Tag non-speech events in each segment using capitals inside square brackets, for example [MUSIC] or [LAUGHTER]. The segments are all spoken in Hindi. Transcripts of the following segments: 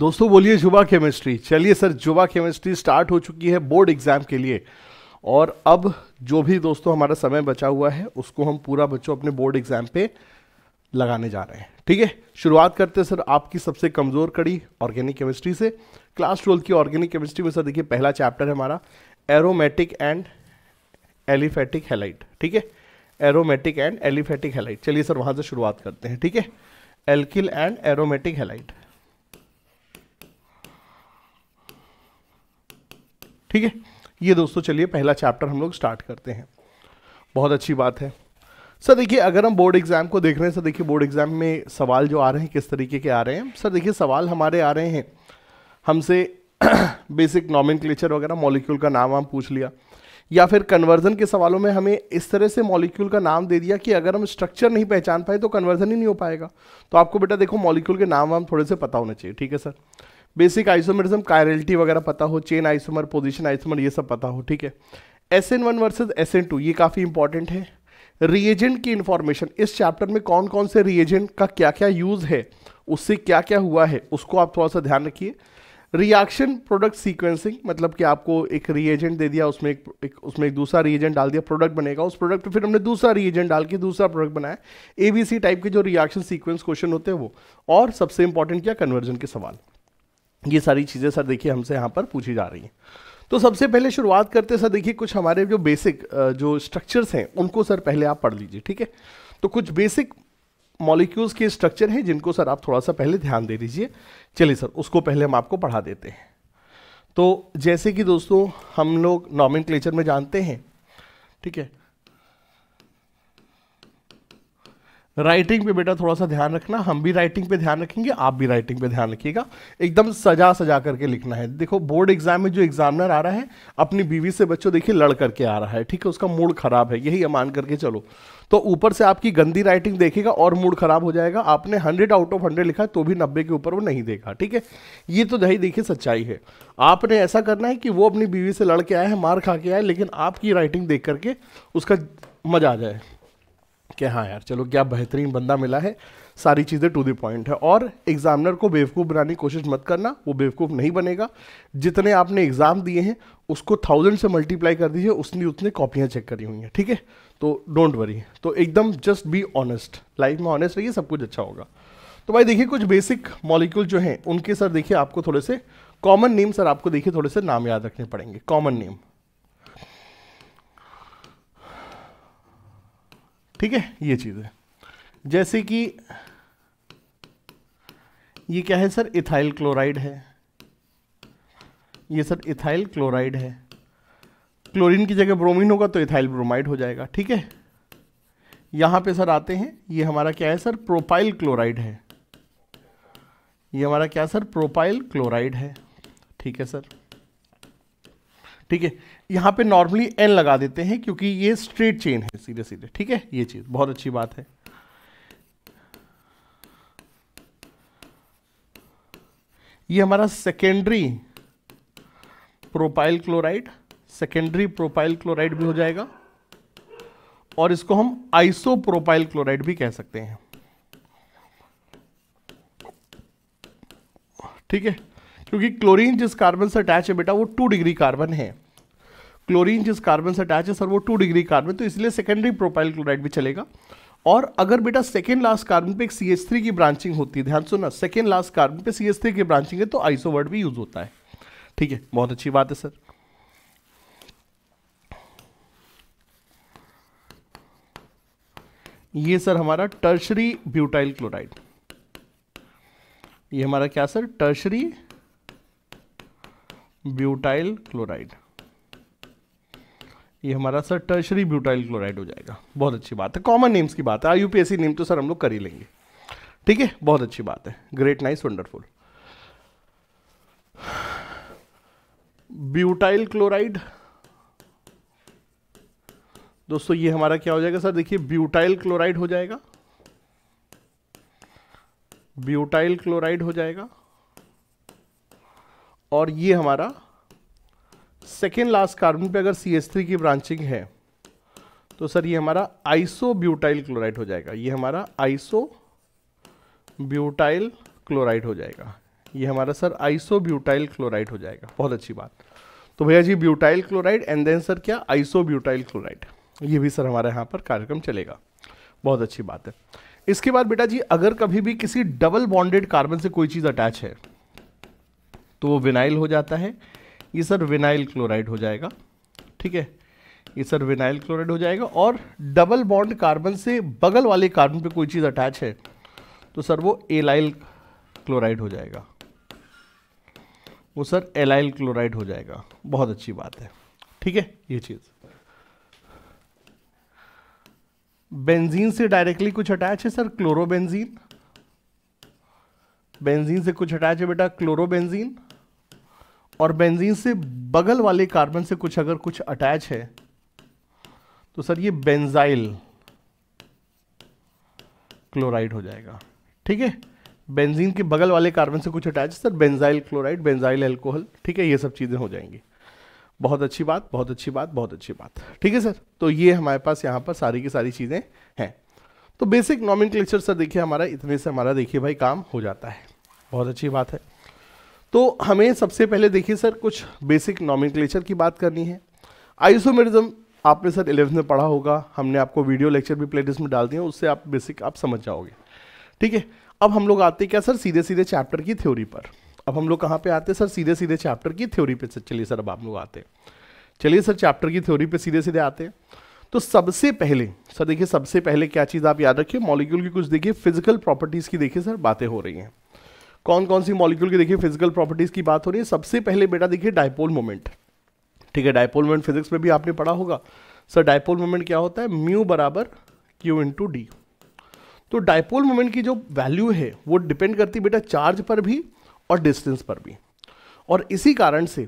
दोस्तों बोलिए जुबा केमिस्ट्री चलिए सर जुबा केमिस्ट्री स्टार्ट हो चुकी है बोर्ड एग्जाम के लिए और अब जो भी दोस्तों हमारा समय बचा हुआ है उसको हम पूरा बच्चों अपने बोर्ड एग्जाम पे लगाने जा रहे हैं ठीक है शुरुआत करते हैं सर आपकी सबसे कमज़ोर कड़ी ऑर्गेनिक केमिस्ट्री से क्लास ट्वेल्थ की ऑर्गेनिक केमिस्ट्री में सर देखिए पहला चैप्टर है हमारा एरोमेटिक एंड एलिफेटिक हेलाइट ठीक है एरोमेटिक एंड एलिफेटिक हेलाइट चलिए सर वहाँ से शुरुआत करते हैं ठीक है एल्किल एंड एरोमेटिक हेलाइट ठीक है ये दोस्तों चलिए पहला चैप्टर हम लोग स्टार्ट करते हैं बहुत अच्छी बात है सर देखिए अगर हम बोर्ड एग्ज़ाम को देख रहे हैं सर देखिए बोर्ड एग्ज़ाम में सवाल जो आ रहे हैं किस तरीके के आ रहे हैं सर देखिए सवाल हमारे आ रहे हैं हमसे बेसिक [COUGHS] नॉमिन वगैरह मॉलिक्यूल का नाम वाम पूछ लिया या फिर कन्वर्जन के सवालों में हमें इस तरह से मॉलिक्यूल का नाम दे दिया कि अगर हम स्ट्रक्चर नहीं पहचान पाए तो कन्वर्जन ही नहीं हो पाएगा तो आपको बेटा देखो मॉलिक्यूल के नाम वाम थोड़े से पता होने चाहिए ठीक है सर बेसिक आइसोमरिज्म कायरलिटी वगैरह पता हो चेन आइसोमर पोजिशन आइसोमर ये सब पता हो ठीक है S N one versus S N two ये काफ़ी इंपॉर्टेंट है रिएजेंट की इन्फॉर्मेशन इस चैप्टर में कौन कौन से रिएजेंट का क्या क्या यूज़ है उससे क्या क्या हुआ है उसको आप थोड़ा सा ध्यान रखिए रिएक्शन प्रोडक्ट सीक्वेंसिंग मतलब कि आपको एक रिएजेंट दे दिया उसमें एक, एक उसमें एक दूसरा रिएजेंट डाल दिया प्रोडक्ट बनेगा उस प्रोडक्ट पे फिर हमने दूसरा रिएजेंट डाल के दूसरा प्रोडक्ट बनाया एबीसी टाइप के जो रिएक्शन सीक्वेंस क्वेश्चन होते हैं वो और सबसे इंपॉर्टेंट क्या कन्वर्जन के सवाल ये सारी चीज़ें सर देखिए हमसे यहाँ पर पूछी जा रही हैं तो सबसे पहले शुरुआत करते सर देखिए कुछ हमारे जो बेसिक जो स्ट्रक्चर्स हैं उनको सर पहले आप पढ़ लीजिए ठीक है तो कुछ बेसिक मॉलिक्यूल्स के स्ट्रक्चर हैं जिनको सर आप थोड़ा सा पहले ध्यान दे दीजिए चलिए सर उसको पहले हम आपको पढ़ा देते हैं तो जैसे कि दोस्तों हम लोग नॉमिन में जानते हैं ठीक है राइटिंग पे बेटा थोड़ा सा ध्यान रखना हम भी राइटिंग पे ध्यान रखेंगे आप भी राइटिंग पे ध्यान रखिएगा एकदम सजा सजा करके लिखना है देखो बोर्ड एग्जाम में जो एग्जामिनर आ रहा है अपनी बीवी से बच्चों देखिए लड़ करके आ रहा है ठीक है उसका मूड खराब है यही मान करके चलो तो ऊपर से आपकी गंदी राइटिंग देखेगा और मूड खराब हो जाएगा आपने हंड्रेड आउट ऑफ हंड्रेड लिखा तो भी नब्बे के ऊपर वो नहीं देगा ठीक है ये तो दही देखिए सच्चाई है आपने ऐसा करना है कि वो अपनी बीवी से लड़ के आए हैं मार खा के आए लेकिन आपकी राइटिंग देख करके उसका मजा आ जाए कि हाँ यार चलो क्या बेहतरीन बंदा मिला है सारी चीज़ें टू द पॉइंट है और एग्ज़ामिनर को बेवकूफ़ बनाने की कोशिश मत करना वो बेवकूफ़ नहीं बनेगा जितने आपने एग्ज़ाम दिए हैं उसको थाउजेंड से मल्टीप्लाई कर दीजिए उसने उतने कॉपियाँ चेक करी हुई हैं ठीक है तो डोंट वरी तो एकदम जस्ट बी ऑनेस्ट लाइफ में ऑनेस्ट रहिए सब कुछ अच्छा होगा तो भाई देखिए कुछ बेसिक मॉलिक्यूल जो हैं उनके सर देखिए आपको थोड़े से कॉमन नेम सर आपको देखिए थोड़े से नाम याद रखने पड़ेंगे कॉमन नेम ठीक है ये चीज़ है जैसे कि ये क्या है सर इथाइल क्लोराइड है ये सर इथाइल क्लोराइड है क्लोरीन की जगह ब्रोमीन होगा तो इथाइल ब्रोमाइड हो जाएगा ठीक है यहां पे सर आते हैं ये हमारा क्या है सर प्रोपाइल क्लोराइड है ये हमारा क्या सर प्रोपाइल क्लोराइड है ठीक है सर ठीक है यहाँ पे नॉर्मली एन लगा देते हैं क्योंकि ये स्ट्रेट चेन है सीधे सीधे ठीक है ये चीज़ बहुत अच्छी बात है ये हमारा secondary propyl chloride secondary propyl chloride भी हो जाएगा और इसको हम आइसोप्रोपाइल क्लोराइड भी कह सकते हैं ठीक है क्योंकि क्लोरीन जिस कार्बन से अटैच है बेटा वो टू डिग्री कार्बन है क्लोरीन जिस कार्बन से अटैच है सर वो टू डिग्री कार्बन तो इसलिए सेकेंडरी प्रोपाइल क्लोराइड भी चलेगा और अगर बेटा सेकेंड लास्ट कार्बन पे एक सी एस थ्री की ब्रांचिंग होती है ध्यान सुनना सेकेंड लास्ट कार्बन पे सी एस थ्री की ब्रांचिंग है तो आइसो वर्ड भी यूज होता है ठीक है बहुत अच्छी बात है सर ये सर हमारा टर्शरी ब्यूटाइल क्लोराइड ये हमारा क्या सर टर्शरी ब्यूटाइल क्लोराइड ये हमारा सर टर्शरी ब्यूटाइल क्लोराइड हो जाएगा बहुत अच्छी बात है कॉमन नेम्स की बात है आई नेम तो सर हम लोग कर ही लेंगे ठीक है बहुत अच्छी बात है great nice wonderful butyl chloride दोस्तों ये हमारा क्या हो जाएगा सर देखिए ब्यूटाइल क्लोराइड हो जाएगा ब्यूटाइल क्लोराइड हो जाएगा और ये हमारा सेकेंड लास्ट कार्बन पे अगर सी एस थ्री की ब्रांचिंग है तो सर ये हमारा आइसोब्यूटाइल क्लोराइड हो जाएगा ये हमारा आइसो ब्यूटाइल क्लोराइड हो जाएगा ये हमारा सर ब्यूटाइल क्लोराइड हो जाएगा बहुत अच्छी बात तो भैया ji butyl chloride and then sir क्या आइसोब्यूटाइल क्लोराइड ये भी सर हमारे यहाँ पर कार्यक्रम चलेगा बहुत अच्छी बात है इसके बाद बेटा जी अगर कभी भी किसी डबल बॉन्डेड कार्बन से कोई चीज़ अटैच है तो वो विनाइल हो जाता है ये सर विनाइल क्लोराइड हो जाएगा ठीक है ये सर विनाइल क्लोराइड हो जाएगा और डबल बॉन्ड कार्बन से बगल वाले कार्बन पे कोई चीज़ अटैच है तो सर वो एलाइल क्लोराइड हो जाएगा वो सर एलाइल क्लोराइड हो जाएगा बहुत अच्छी बात है ठीक है ये चीज़ बेंजीन से डायरेक्टली कुछ अटैच है सर क्लोरोबेंजीन बेंजीन से कुछ अटैच है बेटा क्लोरोबेंजीन और बेंजीन से बगल वाले कार्बन से कुछ अगर कुछ अटैच है तो सर ये बेंजाइल क्लोराइड हो जाएगा ठीक है बेंजीन के बगल वाले कार्बन से कुछ attach sir benzyl chloride benzyl alcohol ठीक है ये सब चीज़ें हो जाएंगी बहुत अच्छी बात बहुत अच्छी बात बहुत अच्छी बात ठीक है सर तो ये हमारे पास यहाँ पर सारी की सारी चीज़ें हैं तो बेसिक नॉमिन सर देखिए हमारा इतने से हमारा देखिए भाई काम हो जाता है बहुत अच्छी बात है तो हमें सबसे पहले देखिए सर कुछ बेसिक नॉमिक्लेचर की बात करनी है आइसोमेरिज्म आपने सर इलेवंथ में पढ़ा होगा हमने आपको वीडियो लेक्चर भी प्लेलिस्ट में डाल दिए उससे आप बेसिक आप समझ जाओगे ठीक है अब हम लोग आते क्या सर सीधे सीधे चैप्टर की थ्योरी पर अब हम लोग कहाँ पे आते हैं सर सीधे सीधे चैप्टर की थ्योरी पे चलिए सर अब आप लोग आते हैं चलिए सर चैप्टर की थ्योरी पे सीधे सीधे आते हैं तो सबसे पहले सर देखिए सबसे पहले क्या चीज़ आप याद रखिए मॉलिक्यूल की कुछ देखिए फिजिकल प्रॉपर्टीज़ की देखिए सर बातें हो रही हैं कौन कौन सी मॉलिक्यूल की देखिए फिजिकल प्रॉपर्टीज की बात हो रही है सबसे पहले बेटा देखिए डायपोल मोमेंट ठीक है डायपोल मोमेंट फिजिक्स में भी आपने पढ़ा होगा सर डायपोल मोमेंट क्या होता है म्यू बराबर क्यू टू डी तो डायपोल मोमेंट की जो वैल्यू है वो डिपेंड करती है बेटा चार्ज पर भी और डिस्टेंस पर भी और इसी कारण से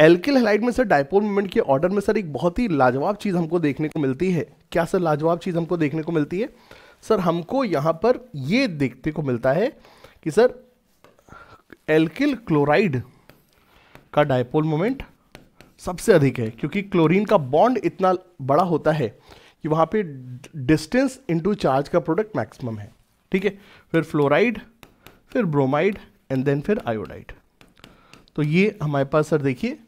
एल्किल हेलाइड में सर डायपोल मोमेंट के ऑर्डर में सर एक बहुत ही लाजवाब चीज़ हमको देखने को मिलती है क्या सर लाजवाब चीज़ हमको देखने को मिलती है सर हमको यहाँ पर ये देखने को मिलता है कि सर एल्किल क्लोराइड का डायपोल मोमेंट सबसे अधिक है क्योंकि क्लोरीन का बॉन्ड इतना बड़ा होता है कि वहाँ पे डिस्टेंस इनटू चार्ज का प्रोडक्ट मैक्सिमम है ठीक है फिर फ्लोराइड फिर ब्रोमाइड एंड देन फिर आयोडाइड तो ये हमारे पास सर देखिए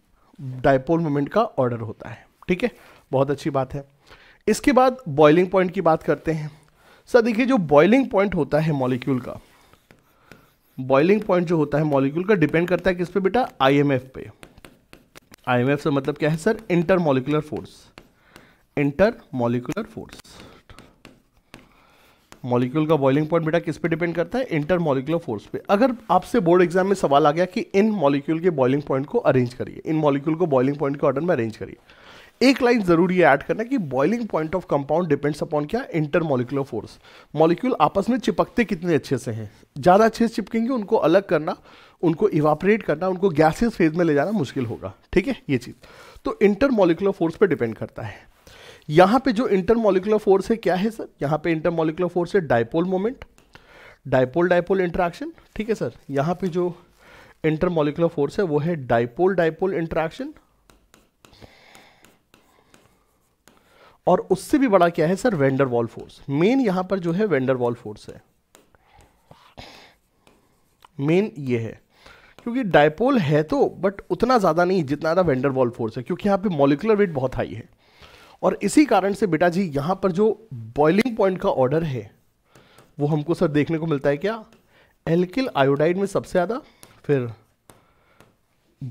डायपोल मोमेंट का ऑर्डर होता है ठीक है बहुत अच्छी बात है इसके बाद बॉइलिंग पॉइंट की बात करते हैं सर देखिए जो बॉइलिंग पॉइंट होता है मॉलिक्यूल का बॉइलिंग पॉइंट जो होता है मॉलिक्यूल का डिपेंड करता है किस पे बेटा आईएमएफ पे आईएमएफ से मतलब क्या है sir intermolecular force intermolecular force molecule का बॉइलिंग पॉइंट बेटा किस पे डिपेंड करता है इंटर मॉलिकुलर फोर्स पे अगर आपसे बोर्ड एग्जाम में सवाल आ गया कि इन मॉलिक्यूल के बॉइलिंग पॉइंट को अरेंज करिए इन मॉलिक्यूल को बॉइलिंग पॉइंट के ऑर्डर में अरेंज करिए एक लाइन जरूरी है ऐड करना कि boiling point of compound depends upon क्या इंटरमोलिकुलर फोर्स मॉलिक्यूल आपस में चिपकते कितने अच्छे से हैं ज़्यादा अच्छे से चिपकेंगे उनको अलग करना उनको इवापरेट करना उनको गैसेस फेज में ले जाना मुश्किल होगा ठीक है ये चीज़ तो इंटरमोलिकुलर फोर्स पर डिपेंड करता है यहाँ पे जो इंटरमोलिकुलर फोर्स है क्या है सर यहाँ पे इंटरमोलिकुलर फोर्स है dipole moment dipole dipole interaction ठीक है सर यहाँ पे जो इंटरमोलिकुलर फोर्स है वो है डायपोल डायपोल इंट्रैक्शन और उससे भी बड़ा क्या है sir van der Waals force main यहां पर जो है वेंडर वॉल फोर्स है मेन ये है क्योंकि डायपोल है तो बट उतना ज़्यादा नहीं जितना ज़्यादा वेंडर वॉल फोर्स है क्योंकि यहां पे मोलिकुलर वेट बहुत हाई है और इसी कारण से बेटा जी यहां पर जो बॉइलिंग पॉइंट का ऑर्डर है वो हमको सर देखने को मिलता है क्या एल्किल आयोडाइड में सबसे ज़्यादा फिर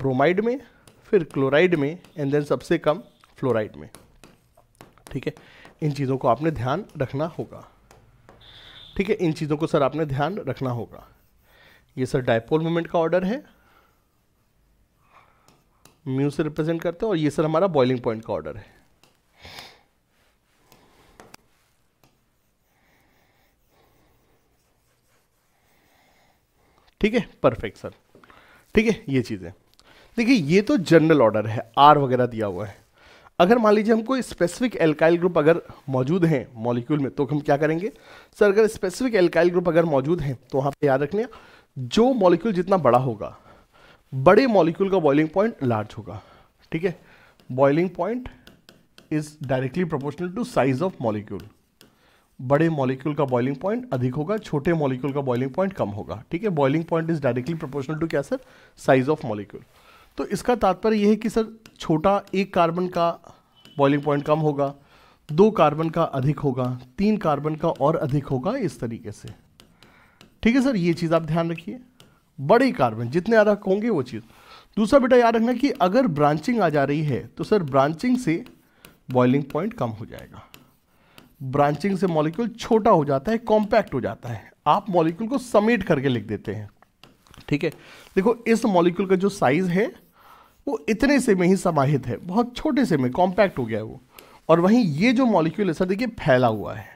ब्रोमाइड में फिर क्लोराइड में एंड देन सबसे कम फ्लोराइड में ठीक है इन चीज़ों को आपने ध्यान रखना होगा ठीक है इन चीज़ों को सर आपने ध्यान रखना होगा ये सर डायपोल मोमेंट का ऑर्डर है म्यू से रिप्रेजेंट करते हैं और ये सर हमारा बॉइलिंग पॉइंट का ऑर्डर है ठीक है परफेक्ट सर ठीक है ये चीज़ें देखिए ये तो जनरल ऑर्डर है आर वगैरह दिया हुआ है अगर मान लीजिए हमको स्पेसिफिक एल्काइल ग्रुप अगर मौजूद हैं मॉलिक्यूल में तो हम क्या करेंगे सर अगर स्पेसिफिक एल्काइल ग्रुप अगर मौजूद हैं तो वहाँ पे याद रखने जो मॉलिक्यूल जितना बड़ा होगा बड़े मॉलिक्यूल का बॉइलिंग पॉइंट लार्ज होगा ठीक है boiling point is directly proportional to size of molecule बड़े मॉलिक्यूल का बॉइलिंग पॉइंट अधिक होगा छोटे मॉलिक्यूल का बॉइलिंग पॉइंट कम होगा ठीक है boiling point is directly proportional to क्या सर साइज ऑफ मॉलिक्यूल तो इसका तात्पर्य यह है कि सर छोटा एक कार्बन का बॉइलिंग पॉइंट कम होगा दो कार्बन का अधिक होगा तीन कार्बन का और अधिक होगा इस तरीके से ठीक है सर ये चीज़ आप ध्यान रखिए बड़े कार्बन जितने आधा होंगे वो चीज़ दूसरा बेटा याद रखना कि अगर ब्रांचिंग आ जा रही है तो सर ब्रांचिंग से बॉइलिंग पॉइंट कम हो जाएगा ब्रांचिंग से मॉलिक्यूल छोटा हो जाता है कॉम्पैक्ट हो जाता है आप मॉलिक्यूल को समेट करके लिख देते हैं ठीक है देखो इस मॉलिक्यूल का जो साइज़ है वो इतने से में ही समाहित है बहुत छोटे से में कॉम्पैक्ट हो गया है वो और वहीं ये जो मॉलिक्यूल है सर देखिए फैला हुआ है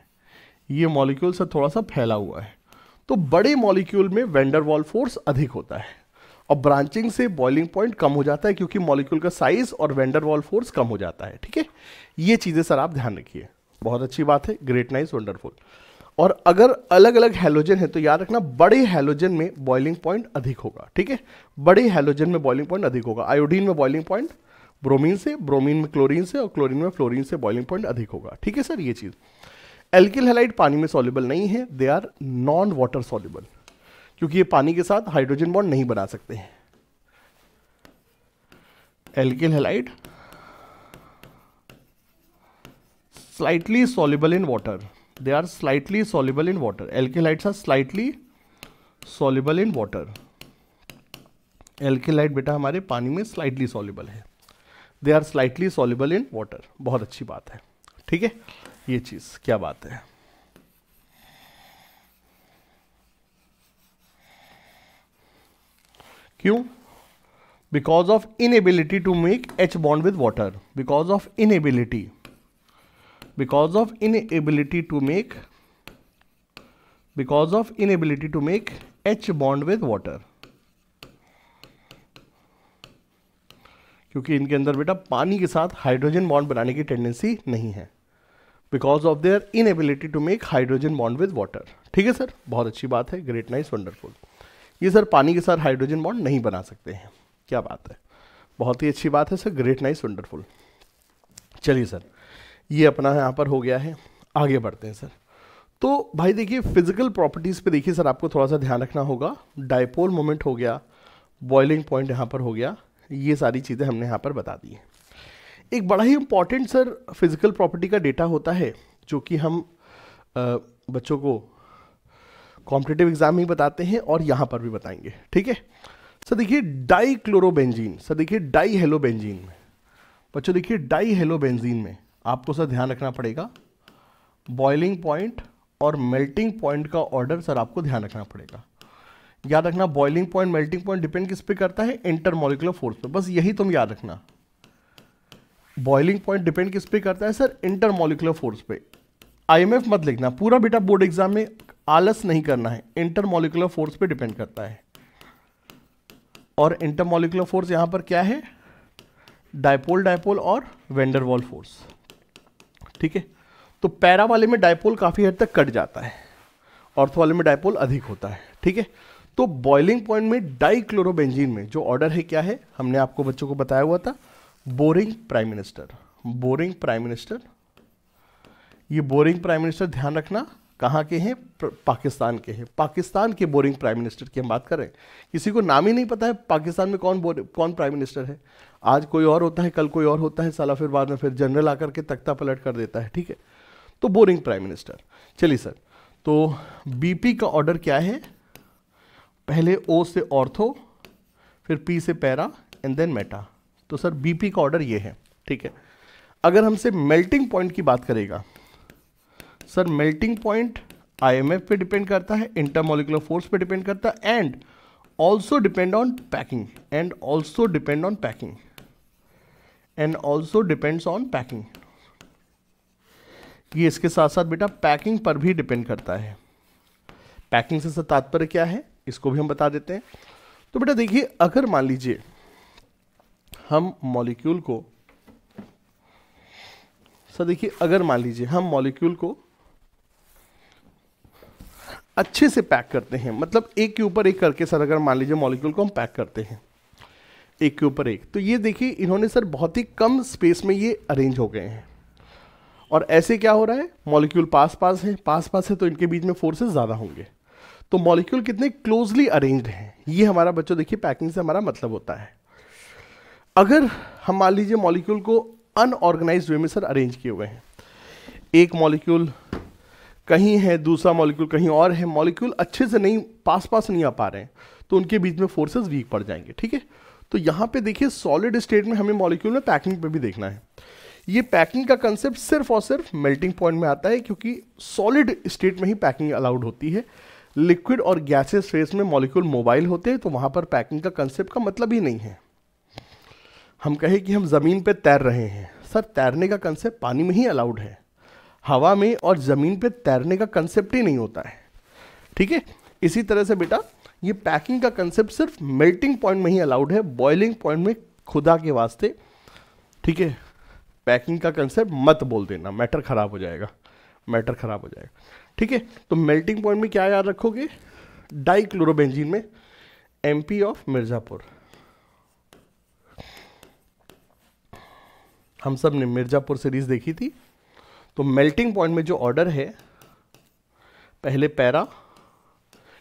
ये मॉलिक्यूल सर थोड़ा सा फैला हुआ है तो बड़े मॉलिक्यूल में वॉल फोर्स अधिक होता है और ब्रांचिंग से बॉइलिंग पॉइंट कम हो जाता है क्योंकि मॉलिक्यूल का साइज और वेंडर वॉल फोर्स कम हो जाता है ठीक है ये चीज़ें सर आप ध्यान रखिए बहुत अच्छी बात है ग्रेट नाइस वंडरफुल और अगर अलग अलग हेलोजन है तो याद रखना बड़े हेलोजन में बॉइलिंग पॉइंट अधिक होगा ठीक है बड़े हेलोजन में बॉइलिंग पॉइंट अधिक होगा आयोडीन में बॉइलिंग पॉइंट ब्रोमीन से ब्रोमीन में क्लोरीन से और क्लोरीन में फ्लोरीन से बॉइलिंग पॉइंट अधिक होगा ठीक है सर ये चीज़ एल्किल हेलाइट पानी में सॉल्युबल नहीं है they are non water soluble क्योंकि ये पानी के साथ हाइड्रोजन बॉन्ड नहीं बना सकते हैं alkyl halide slightly soluble in water they are slightly soluble in water alkylides are slightly soluble in water alkyl halide बेटा हमारे पानी में स्लाइटली सॉल्यूबल है they are slightly soluble in water बहुत अच्छी बात है ठीक है ये चीज़ क्या बात है क्यों because of inability to make H bond with water because of inability because of inability to make because of inability to make H bond with water क्योंकि इनके अंदर बेटा पानी के साथ हाइड्रोजन बॉन्ड बनाने की टेंडेंसी नहीं है because of their inability to make hydrogen bond with water ठीक है सर बहुत अच्छी बात है ग्रेट नाइस वंडरफुल ये सर पानी के साथ हाइड्रोजन बॉन्ड नहीं बना सकते हैं क्या बात है बहुत ही अच्छी बात है सर ग्रेट नाइस वंडरफुल चलिए सर ये अपना यहाँ पर हो गया है आगे बढ़ते हैं सर तो भाई देखिए फिजिकल प्रॉपर्टीज़ पे देखिए सर आपको थोड़ा सा ध्यान रखना होगा डायपोल मोमेंट हो गया बॉइलिंग पॉइंट यहाँ पर हो गया ये सारी चीज़ें हमने यहाँ पर बता दी हैं एक बड़ा ही इम्पॉर्टेंट सर फिज़िकल प्रॉपर्टी का डेटा होता है जो कि हम आ, बच्चों को कॉम्पिटेटिव एग्ज़ाम में बताते हैं और यहाँ पर भी बताएंगे ठीक है सर देखिए डाई क्लोरोबेंजीन सर देखिए डाई हेलोबेंजीन में बच्चों देखिए डाई हेलोबेंजीन में आपको सर ध्यान रखना पड़ेगा बॉइलिंग पॉइंट और मेल्टिंग पॉइंट का ऑर्डर सर आपको ध्यान रखना पड़ेगा याद रखना boiling point melting point depend किस पे करता है इंटरमोलिकुलर फोर्स पे बस यही तुम याद रखना बॉइलिंग पॉइंट डिपेंड किस पे करता है सर इंटरमोलिकुलर फोर्स पे आईएमएफ मत लिखना पूरा बेटा बोर्ड एग्जाम में आलस नहीं करना है इंटरमोलिकुलर फोर्स पे डिपेंड करता है और इंटरमोलिकुलर फोर्स यहां पर क्या है डायपोल डायपोल और वेंडरवॉल फोर्स ठीक है तो पैरा वाले में डायपोल काफ़ी हद तक कट जाता है ऑर्थो वाले में डायपोल अधिक होता है ठीक है तो बॉइलिंग पॉइंट में डाइक्लोरोबेंजीन में जो ऑर्डर है क्या है हमने आपको बच्चों को बताया हुआ था boring prime minister boring prime minister ये बोरिंग प्राइम मिनिस्टर ध्यान रखना कहाँ के हैं पाकिस्तान के हैं पाकिस्तान के बोरिंग प्राइम मिनिस्टर की हम बात कर रहे हैं किसी को नाम ही नहीं पता है पाकिस्तान में कौन कौन प्राइम मिनिस्टर है आज कोई और होता है कल कोई और होता है साला फिर बाद में फिर जनरल आकर के तख्ता पलट कर देता है ठीक है तो बोरिंग प्राइम मिनिस्टर चलिए सर तो बीपी का ऑर्डर क्या है पहले ओ से ऑर्थो फिर पी से पैरा एंड देन मेटा तो सर बीपी का ऑर्डर ये है ठीक है अगर हमसे मेल्टिंग पॉइंट की बात करेगा सर मेल्टिंग पॉइंट आईएमएफ पे डिपेंड करता है इंटरमोलिकुलर फोर्स पे डिपेंड करता है and also depend on packing and also depend on packing and also depends on packing ये इसके साथ साथ बेटा पैकिंग पर भी डिपेंड करता है पैकिंग से तात्पर्य क्या है इसको भी हम बता देते हैं तो बेटा देखिए अगर मान लीजिए हम मॉलिक्यूल को सर देखिए अगर मान लीजिए हम मॉलिक्यूल को अच्छे से पैक करते हैं मतलब एक के ऊपर एक करके सर अगर मान लीजिए मॉलिक्यूल को हम पैक करते हैं एक के ऊपर एक तो ये देखिए इन्होंने सर बहुत ही कम स्पेस में ये अरेंज हो गए हैं और ऐसे क्या हो रहा है मॉलिक्यूल पास पास है पास पास है तो इनके बीच में फोर्सेस ज़्यादा होंगे तो मॉलिक्यूल कितने क्लोजली अरेंज हैं ये हमारा बच्चों देखिए पैकिंग से हमारा मतलब होता है अगर हम मान लीजिए मॉलिक्यूल को अनऑर्गेनाइज वे में सर अरेंज किए हुए हैं एक मॉलिक्यूल कहीं है दूसरा मॉलिक्यूल कहीं और है मॉलिक्यूल अच्छे से नहीं पास पास नहीं आ पा रहे हैं तो उनके बीच में फोर्सेस वीक पड़ जाएंगे ठीक है तो यहाँ पे देखिए सॉलिड स्टेट में हमें मॉलिक्यूल में पैकिंग पे भी देखना है ये पैकिंग का कंसेप्ट सिर्फ और सिर्फ मेल्टिंग पॉइंट में आता है क्योंकि सॉलिड स्टेट में ही पैकिंग अलाउड होती है लिक्विड और गैसेस फेस में मॉलिक्यूल मोबाइल होते हैं तो वहां पर पैकिंग का कंसेप्ट का मतलब ही नहीं है हम कहें कि हम ज़मीन पर तैर रहे हैं सर तैरने का कंसेप्ट पानी में ही अलाउड है हवा में और ज़मीन पर तैरने का कंसेप्ट ही नहीं होता है ठीक है इसी तरह से बेटा ये पैकिंग का कंसेप्ट सिर्फ मेल्टिंग पॉइंट में ही अलाउड है बॉइलिंग पॉइंट में खुदा के वास्ते ठीक है पैकिंग का कंसेप्ट मत बोल देना मैटर ख़राब हो जाएगा मैटर ख़राब हो जाएगा ठीक है तो मेल्टिंग पॉइंट में क्या याद रखोगे डाई क्लोरोबेंजिन में एम ऑफ मिर्ज़ापुर हम सब ने मिर्ज़ापुर सीरीज़ देखी थी तो मेल्टिंग पॉइंट में जो ऑर्डर है पहले पैरा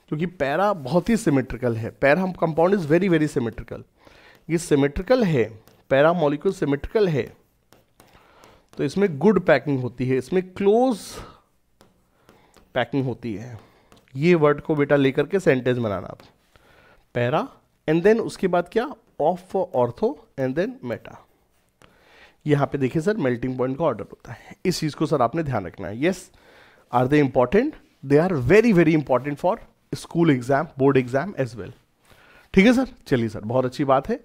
क्योंकि पैरा बहुत ही सिमेट्रिकल है para compound is very very symmetrical ये सिमेट्रिकल है पैरा मॉलिक्यूल सिमेट्रिकल है तो इसमें गुड पैकिंग होती है इसमें क्लोज पैकिंग होती है ये वर्ड को बेटा लेकर के सेंटेंस बनाना आप पैरा एंड देन उसके बाद क्या of for ortho and then meta यहाँ पे देखिए सर मेल्टिंग पॉइंट का ऑर्डर होता है इस चीज़ को सर आपने ध्यान रखना है yes are they important they are very very important for school exam board exam as well ठीक है सर चलिए सर बहुत अच्छी बात है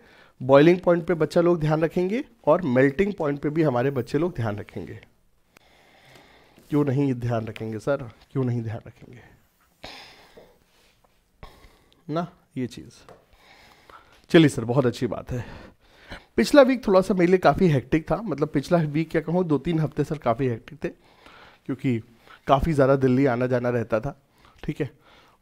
बॉइलिंग पॉइंट पे बच्चा लोग ध्यान रखेंगे और मेल्टिंग पॉइंट पे भी हमारे बच्चे लोग ध्यान रखेंगे क्यों नहीं ध्यान रखेंगे सर क्यों नहीं ध्यान रखेंगे ना ये चीज़ चलिए सर बहुत अच्छी बात है पिछला वीक थोड़ा सा मेरे लिए काफ़ी हेक्टिक था मतलब पिछला वीक क्या कहूँ दो तीन हफ्ते सर काफ़ी हेक्टिक थे क्योंकि काफ़ी ज़्यादा दिल्ली आना जाना रहता था ठीक है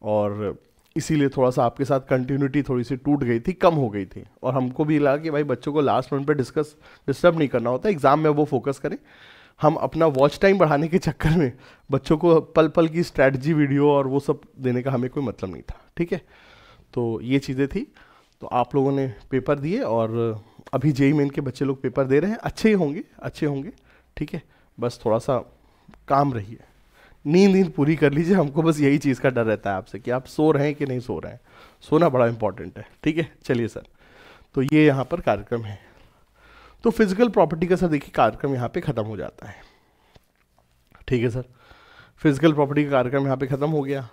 और इसीलिए थोड़ा सा आपके साथ कंटिन्यूटी थोड़ी सी टूट गई थी कम हो गई थी और हमको भी लगा कि भाई बच्चों को लास्ट मिनट पे डिस्कस डिस्टर्ब नहीं करना होता एग्ज़ाम में वो फोकस करें हम अपना वॉच टाइम बढ़ाने के चक्कर में बच्चों को पल पल की स्ट्रैटी वीडियो और वो सब देने का हमें कोई मतलब नहीं था ठीक है तो ये चीज़ें थी तो आप लोगों ने पेपर दिए और अभी जेई मेन e e के बच्चे लोग पेपर दे रहे हैं अच्छे ही होंगे अच्छे होंगे ठीक है बस थोड़ा सा काम रहिए नींद नींद पूरी कर लीजिए हमको बस यही चीज़ का डर रहता है आपसे कि आप सो रहे हैं कि नहीं सो रहे हैं सोना बड़ा इंपॉर्टेंट है ठीक है चलिए सर तो ये यहाँ पर कार्यक्रम है तो फिजिकल प्रॉपर्टी का सर देखिए कार्यक्रम यहाँ पे ख़त्म हो जाता है ठीक है सर फिजिकल प्रॉपर्टी का कार्यक्रम यहाँ पे ख़त्म हो गया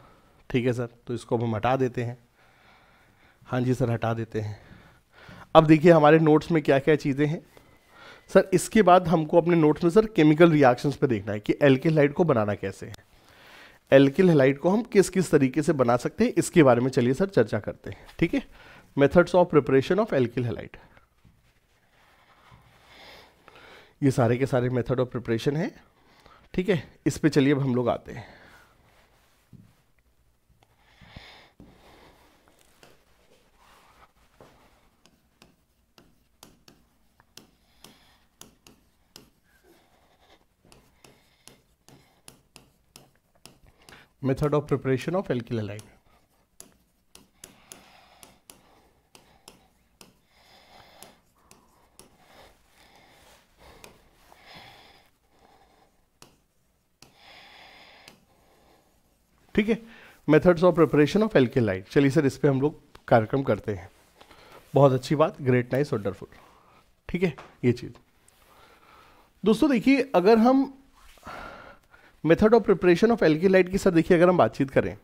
ठीक है सर तो इसको हम हटा देते हैं हाँ जी सर हटा देते हैं अब देखिए हमारे नोट्स में क्या क्या चीज़ें हैं सर इसके बाद हमको अपने नोट्स में सर केमिकल रिएक्शंस पे देखना है कि एल्किल को बनाना कैसे है एल्किल हेलाइट को हम किस किस तरीके से बना सकते हैं इसके बारे में चलिए सर चर्चा करते हैं ठीक है methods of preparation of alkyl halide ये सारे के सारे मेथड ऑफ प्रिपरेशन है ठीक है इस पे चलिए अब हम लोग आते हैं method of preparation of alkyl ठीक है methods of preparation of alkyl halide चलिए सर इस पर हम लोग कार्यक्रम करते हैं बहुत अच्छी बात ग्रेट नाइस वंडरफुल ठीक है ये चीज़ दोस्तों देखिए अगर हम method of preparation of alkyl halide की सर देखिए अगर हम बातचीत करें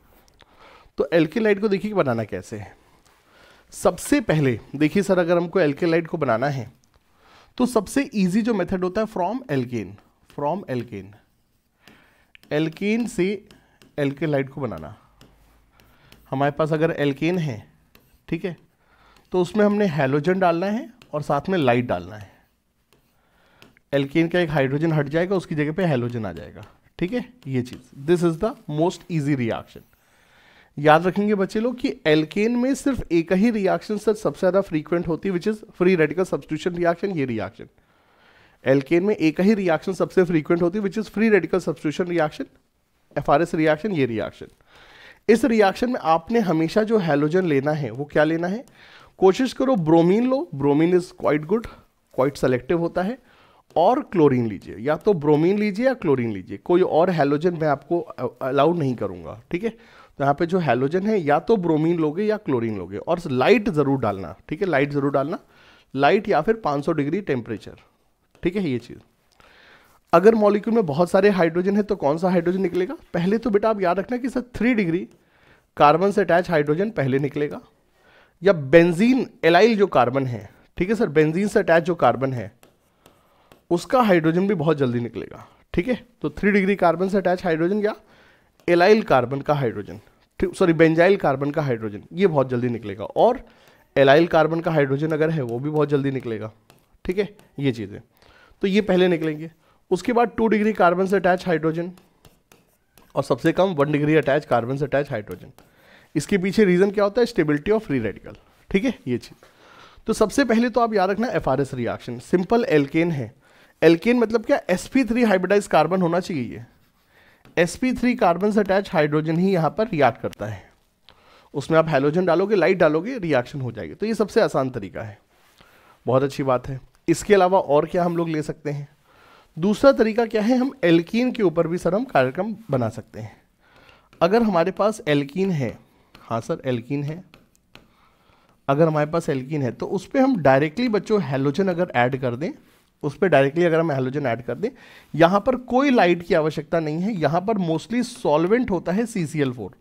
तो एल्किलाइट को देखिए बनाना कैसे है सबसे पहले देखिए सर अगर हमको एल्केलाइट को बनाना है तो सबसे इजी जो मेथड होता है from alkane from alkane alkane से एल्केलाइट को बनाना हमारे पास अगर एल्केन है ठीक है तो उसमें हमने हेलोजन डालना है और साथ में लाइट डालना है एल्केन का एक हाइड्रोजन हट जाएगा उसकी जगह पे हेलोजन आ जाएगा ठीक है ये चीज this is the most easy reaction याद रखेंगे बच्चे लोग कि एल्केन में सिर्फ एक ही रिएक्शन सर सबसे ज्यादा फ्रीक्वेंट होती है which is free radical substitution reaction ये रिएक्शन एल्केन में एक ही रिएक्शन सबसे फ्रीक्वेंट होती है which is free radical substitution reaction F reaction ये रिएक्शन इस रिएक्शन में आपने हमेशा जो हेलोजन लेना है वो क्या लेना है कोशिश करो ब्रोमीन लो bromine is quite good quite selective होता है और क्लोरीन लीजिए या तो ब्रोमीन लीजिए या क्लोरीन लीजिए कोई और हेलोजन मैं आपको अलाउ नहीं करूंगा ठीक है तो यहाँ पे जो हेलोजन है या तो ब्रोमीन लोगे या क्लोरीन लोगे और लाइट ज़रूर डालना ठीक है लाइट ज़रूर डालना लाइट या फिर 500 डिग्री टेम्परेचर ठीक है ये चीज़ अगर मॉलिक्यूल में बहुत सारे हाइड्रोजन है तो कौन सा हाइड्रोजन निकलेगा पहले तो बेटा आप याद रखना कि सर थ्री डिग्री कार्बन से अटैच हाइड्रोजन पहले निकलेगा या बेंजीन एलाइल जो कार्बन है ठीक है सर बेंजीन से अटैच जो कार्बन है उसका हाइड्रोजन भी बहुत जल्दी निकलेगा ठीक है तो थ्री डिग्री कार्बन से अटैच हाइड्रोजन या एलाइल कार्बन का हाइड्रोजन सॉरी बेंजाइल कार्बन का हाइड्रोजन ये बहुत जल्दी निकलेगा और एलाइल कार्बन का हाइड्रोजन अगर है वो भी बहुत जल्दी निकलेगा ठीक है ये चीज़ें तो ये पहले निकलेंगे उसके बाद टू डिग्री कार्बन से अटैच हाइड्रोजन और सबसे कम वन डिग्री अटैच कार्बन से अटैच हाइड्रोजन इसके पीछे रीज़न क्या होता है स्टेबिलिटी ऑफ फ्री रेडिकल ठीक है ये चीज़ तो सबसे पहले तो आप याद रखना एफ रिएक्शन सिंपल एल्केन है एल्केन मतलब क्या sp3 हाइब्रिडाइज कार्बन होना चाहिए पी sp3 कार्बन से अटैच हाइड्रोजन ही यहाँ पर रिएक्ट करता है उसमें आप हेलोजन डालोगे लाइट डालोगे रिएक्शन हो जाएगी तो ये सबसे आसान तरीका है बहुत अच्छी बात है इसके अलावा और क्या हम लोग ले सकते हैं दूसरा तरीका क्या है हम एल्कीन के ऊपर भी सर हम कार्यक्रम बना सकते हैं अगर हमारे पास एल्कीन है हाँ सर एल्कीन है अगर हमारे पास एल्कीन है तो उस पर हम डायरेक्टली बच्चों हेलोजन अगर ऐड कर दें उस पर डायरेक्टली अगर हम हेलोजन ऐड कर दें यहाँ पर कोई लाइट की आवश्यकता नहीं है यहाँ पर मोस्टली सॉल्वेंट होता है C C L four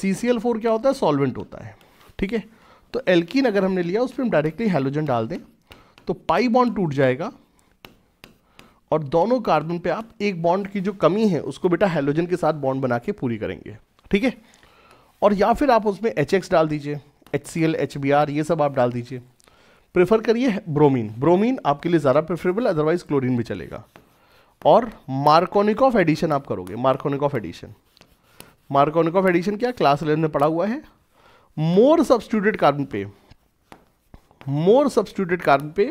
C C L four क्या होता है सॉल्वेंट होता है ठीक है तो एल्किन अगर हमने लिया उस पर हम डायरेक्टली हेलोजन डाल दें तो पाई बॉन्ड टूट जाएगा और दोनों कार्बन पे आप एक बॉन्ड की जो कमी है उसको बेटा हेलोजन के साथ बॉन्ड बना के पूरी करेंगे ठीक है और या फिर आप उसमें एच डाल दीजिए H C L H B R ये सब आप डाल दीजिए प्रेफर करिए ब्रोमीन ब्रोमीन आपके लिए ज़्यादा प्रेफरेबल अदरवाइज क्लोरीन भी चलेगा और मार्कोनिक ऑफ एडिशन आप करोगे Markovnikov addition Markovnikov addition क्या क्लास इलेवन में पढ़ा हुआ है मोर सब्सटीट्यूटेड कार्बन पे मोर सब्सटीट्यूटेड कार्बन पे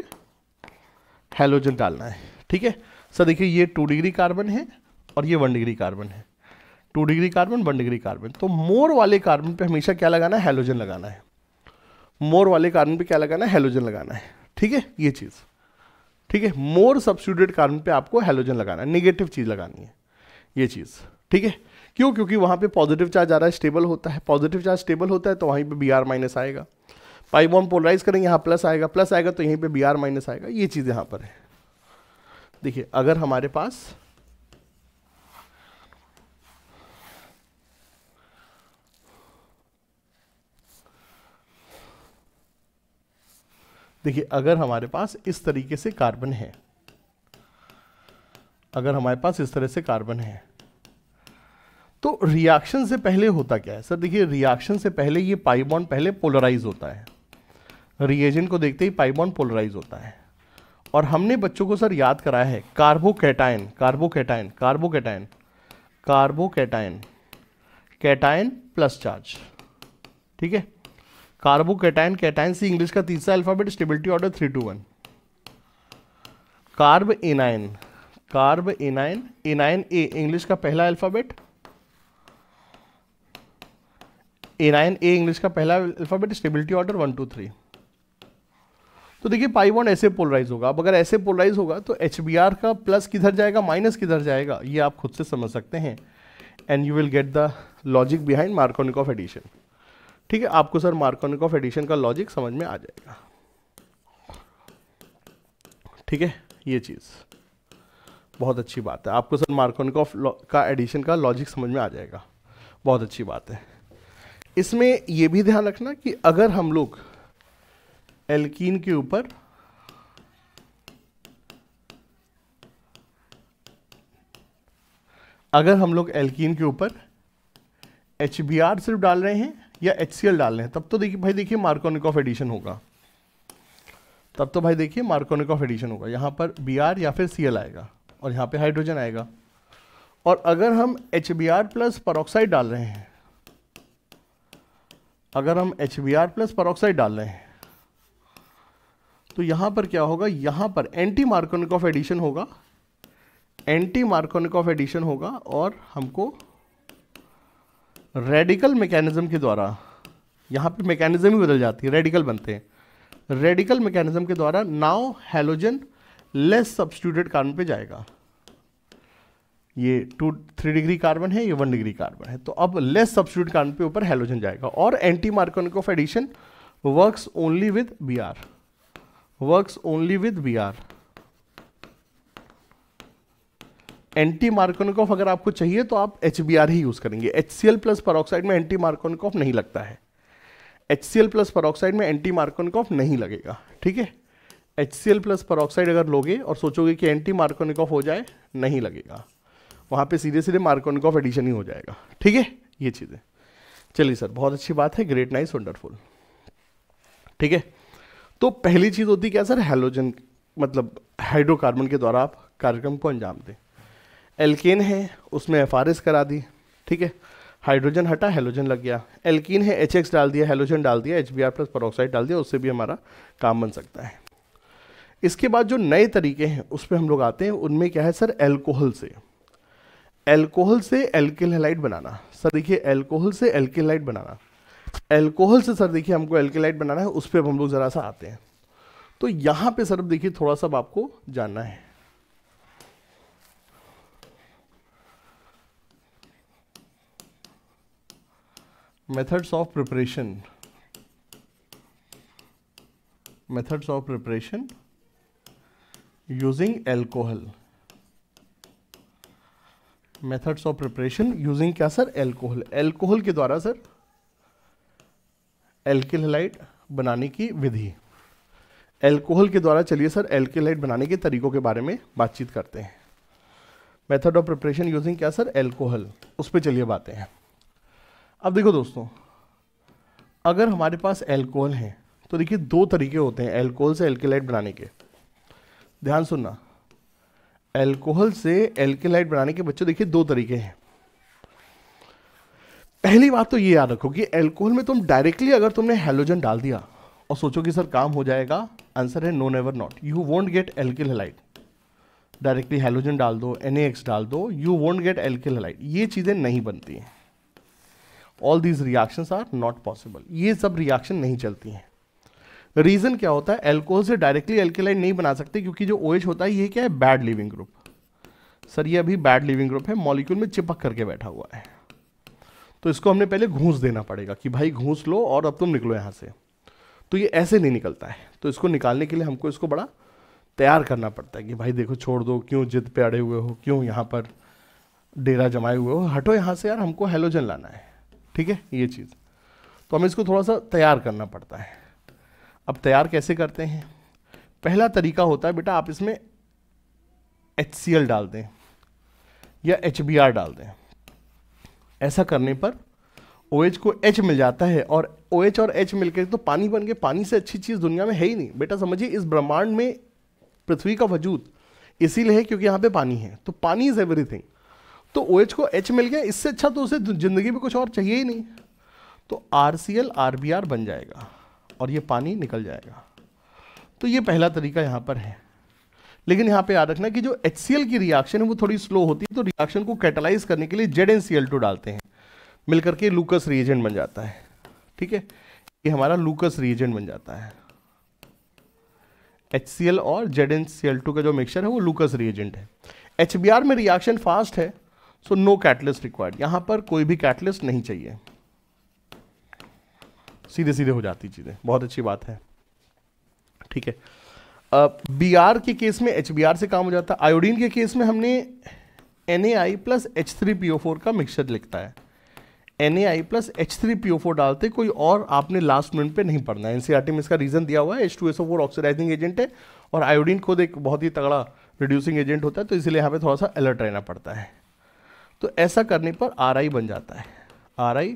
हेलोजन डालना है ठीक है सर देखिए ये टू डिग्री कार्बन है और ये वन डिग्री कार्बन है two degree carbon one degree carbon तो मोर वाले कार्बन पे हमेशा क्या लगाना है हेलोजन लगाना है मोर वाले कार्बन पे क्या लगाना है हेलोजन लगाना है ठीक है ये चीज़ ठीक है मोर सब्सिट्यूटेड कार्बन पे आपको हेलोजन लगाना है निगेटिव चीज़ लगानी है ये चीज़ ठीक है क्यों क्योंकि वहां पे पॉजिटिव चार्ज आ रहा है स्टेबल होता है पॉजिटिव चार्ज स्टेबल होता है तो वहीं पे बी आर माइनस आएगा पाई बॉम पोलराइज करेंगे यहाँ प्लस आएगा प्लस आएगा तो यहीं पे बी आर माइनस आएगा ये चीज़ यहाँ पर है देखिए अगर हमारे पास देखिए अगर हमारे पास इस तरीके से कार्बन है अगर हमारे पास इस तरह से कार्बन है तो रिएक्शन से पहले होता क्या है सर देखिए रिएक्शन से पहले ये पाइबॉन्ड पहले पोलराइज होता है रिएजेंट को देखते ही पाइबॉन्ड पोलराइज होता है और हमने बच्चों को सर याद कराया है carbocation carbocation carbocation carbocation cation plus charge ठीक है कार्बोकेटाइन कैटाइन सी इंग्लिश का तीसरा alphabet stability order three two one carbanion carbanion anion A English का पहला अल्फाबेट एनाइन ए इंग्लिश का पहला alphabet stability order one two three तो देखिए पाई बॉन्ड ऐसे पोलराइज होगा अब अगर ऐसे पोलराइज होगा तो एच का प्लस किधर जाएगा माइनस किधर जाएगा ये आप खुद से समझ सकते हैं and you will get the logic behind Markovnikov addition ठीक है आपको सर मार्कोनिक ऑफ एडिशन का लॉजिक समझ में आ जाएगा ठीक है ये चीज़ बहुत अच्छी बात है आपको सर मार्कोनिक ऑफ का एडिशन का लॉजिक समझ में आ जाएगा बहुत अच्छी बात है इसमें यह भी ध्यान रखना कि अगर हम लोग एल्कीन के ऊपर अगर हम लोग एल्कीन के ऊपर एच सिर्फ डाल रहे हैं या एच डालने हैं तब तो देखिए भाई देखिए ऑफ एडिशन होगा तब तो भाई देखिए ऑफ एडिशन होगा यहाँ पर बी या फिर सी आएगा और यहाँ पर हाइड्रोजन आएगा और अगर हम H B R plus peroxide डाल रहे हैं अगर हम H B R plus peroxide डाल रहे हैं तो यहाँ पर क्या होगा यहाँ पर एंटी मार्कोनिक ऑफ एडिशन होगा एंटी मार्कोनिक ऑफ एडिशन होगा और हमको रेडिकल मैकेनिज्म के द्वारा यहाँ पे मैकेनिज्म ही बदल जाती है रेडिकल बनते हैं रेडिकल मैकेनिज्म के द्वारा now halogen less substituted carbon पे जाएगा ये टू थ्री डिग्री कार्बन है ये वन डिग्री कार्बन है तो अब लेस सब्सटीट्यूट कार्बन पे ऊपर हेलोजन जाएगा और anti Markovnikov addition works only with B R works only with B R anti Markovnikov अगर आपको चाहिए तो आप एच ही यूज़ करेंगे H C L plus peroxide में एंटी मार्कोनिकॉफ नहीं लगता है H C L plus peroxide में एंटी मार्कोनिकॉफ नहीं लगेगा ठीक है H C L plus peroxide अगर लोगे और सोचोगे कि एंटी मार्कोनिकॉफ हो जाए नहीं लगेगा वहाँ पे सीधे सीधे मार्कोनिकॉफ एडिशन ही हो जाएगा ठीक है ये चीज़ें चलिए सर बहुत अच्छी बात है ग्रेट नाइस वंडरफुल ठीक है तो पहली चीज़ होती क्या सर हेलोजन मतलब हाइड्रोकार्बन के द्वारा आप कार्यक्रम को अंजाम दें एल्केन है उसमें एफ करा दी ठीक है हाइड्रोजन हटा हेलोजन लग गया एल्कीन है एच एक्स डाल दिया हेलोजन डाल दिया H B R plus peroxide डाल दिया उससे भी हमारा काम बन सकता है इसके बाद जो नए तरीके हैं उस पर हम लोग आते हैं उनमें क्या है सर एल्कोहल से एल्कोहल से एल्किल हेलाइट बनाना सर देखिए एल्कोहल से एल्केलाइट बनाना एल्कोहल से सर देखिए हमको एल्केलाइट बनाना है उस पर हम लोग ज़रा सा आते हैं तो यहाँ पे सर देखिए थोड़ा सा आपको जानना है methods of preparation methods of preparation using alcohol methods of preparation using क्या सर एल्कोहल एल्कोहल के द्वारा सर एल्किलाइट बनाने की विधि एल्कोहल के द्वारा चलिए सर एल्किलाइट बनाने के तरीकों के बारे में बातचीत करते हैं मेथड ऑफ प्रिपरेशन यूजिंग क्या सर एल्कोहल उस पर चलिए बातें हैं अब देखो दोस्तों अगर हमारे पास एल्कोहल है तो देखिए दो तरीके होते हैं एल्कोहल से एल्केलाइट बनाने के ध्यान सुनना एल्कोहल से एल्केलाइट बनाने के बच्चों देखिए दो तरीके हैं पहली बात तो ये याद रखो कि एल्कोहल में तुम डायरेक्टली अगर तुमने हेलोजन डाल दिया और सोचो कि सर काम हो जाएगा आंसर है no never not you won't get alkyl halide directly halogen डाल दो एन डाल दो यू वोंट गेट एल्केलाइट ये चीज़ें नहीं बनती हैं all these reactions are not possible ये सब रिएक्शन नहीं चलती हैं रीज़न क्या होता है एल्कोहल से डायरेक्टली एल्केलाइन नहीं बना सकते क्योंकि जो ओ OH होता है ये क्या है बैड लिविंग ग्रुप सर ये अभी बैड लिविंग ग्रुप है मॉलिक्यूल में चिपक करके बैठा हुआ है तो इसको हमने पहले घूस देना पड़ेगा कि भाई घूस लो और अब तुम निकलो यहाँ से तो ये ऐसे नहीं निकलता है तो इसको निकालने के लिए हमको इसको बड़ा तैयार करना पड़ता है कि भाई देखो छोड़ दो क्यों जिद पे अड़े हुए हो क्यों यहाँ पर डेरा जमाए हुए हो हटो यहाँ से यार हमको हेलोजन लाना है ठीक है ये चीज़ तो हमें इसको थोड़ा सा तैयार करना पड़ता है अब तैयार कैसे करते हैं पहला तरीका होता है बेटा आप इसमें एच डाल दें या एच डाल दें ऐसा करने पर ओ OH को एच मिल जाता है और ओ OH और एच मिलकर तो पानी बन के पानी से अच्छी चीज़ दुनिया में है ही नहीं बेटा समझिए इस ब्रह्मांड में पृथ्वी का वजूद इसीलिए है क्योंकि यहाँ पे पानी है तो पानी इज़ एवरीथिंग तो ओ OH को एच मिल गया इससे अच्छा तो उसे ज़िंदगी में कुछ और चाहिए ही नहीं तो R C L R B R बन जाएगा और ये पानी निकल जाएगा तो ये पहला तरीका यहाँ पर है लेकिन यहाँ पे याद रखना कि जो एच सी एल की रिएक्शन है वो थोड़ी स्लो होती है तो रिएक्शन को कैटलाइज करने के लिए Z N C L two डालते हैं मिलकर के लूकस रिएजेंट बन जाता है ठीक है ये हमारा लूकस रिएजेंट बन जाता है एच सी एल और Z N C L two का जो मिक्सचर है वो लूकस रिएजेंट है एच बी आर में रिएक्शन फास्ट है सो नो कैटलिस्ट रिक्वायर्ड यहां पर कोई भी कैटलिस्ट नहीं चाहिए सीधे सीधे हो जाती चीज़ें बहुत अच्छी बात है ठीक है बी आर के केस में एच बी आर से काम हो जाता है आयोडीन के केस में हमने N A I plus H three P O four का मिक्सचर लिखता है N A I plus H three P O four डालते कोई और आपने लास्ट मिनट पे नहीं पढ़ना है एनसीईआरटी में इसका रीज़न दिया हुआ है H two S O four oxidising agent है और आयोडीन खुद एक बहुत ही तगड़ा रिड्यूसिंग एजेंट होता है तो इसलिए यहाँ पे थोड़ा सा अलर्ट रहना पड़ता है तो ऐसा करने पर आर आई बन जाता है R I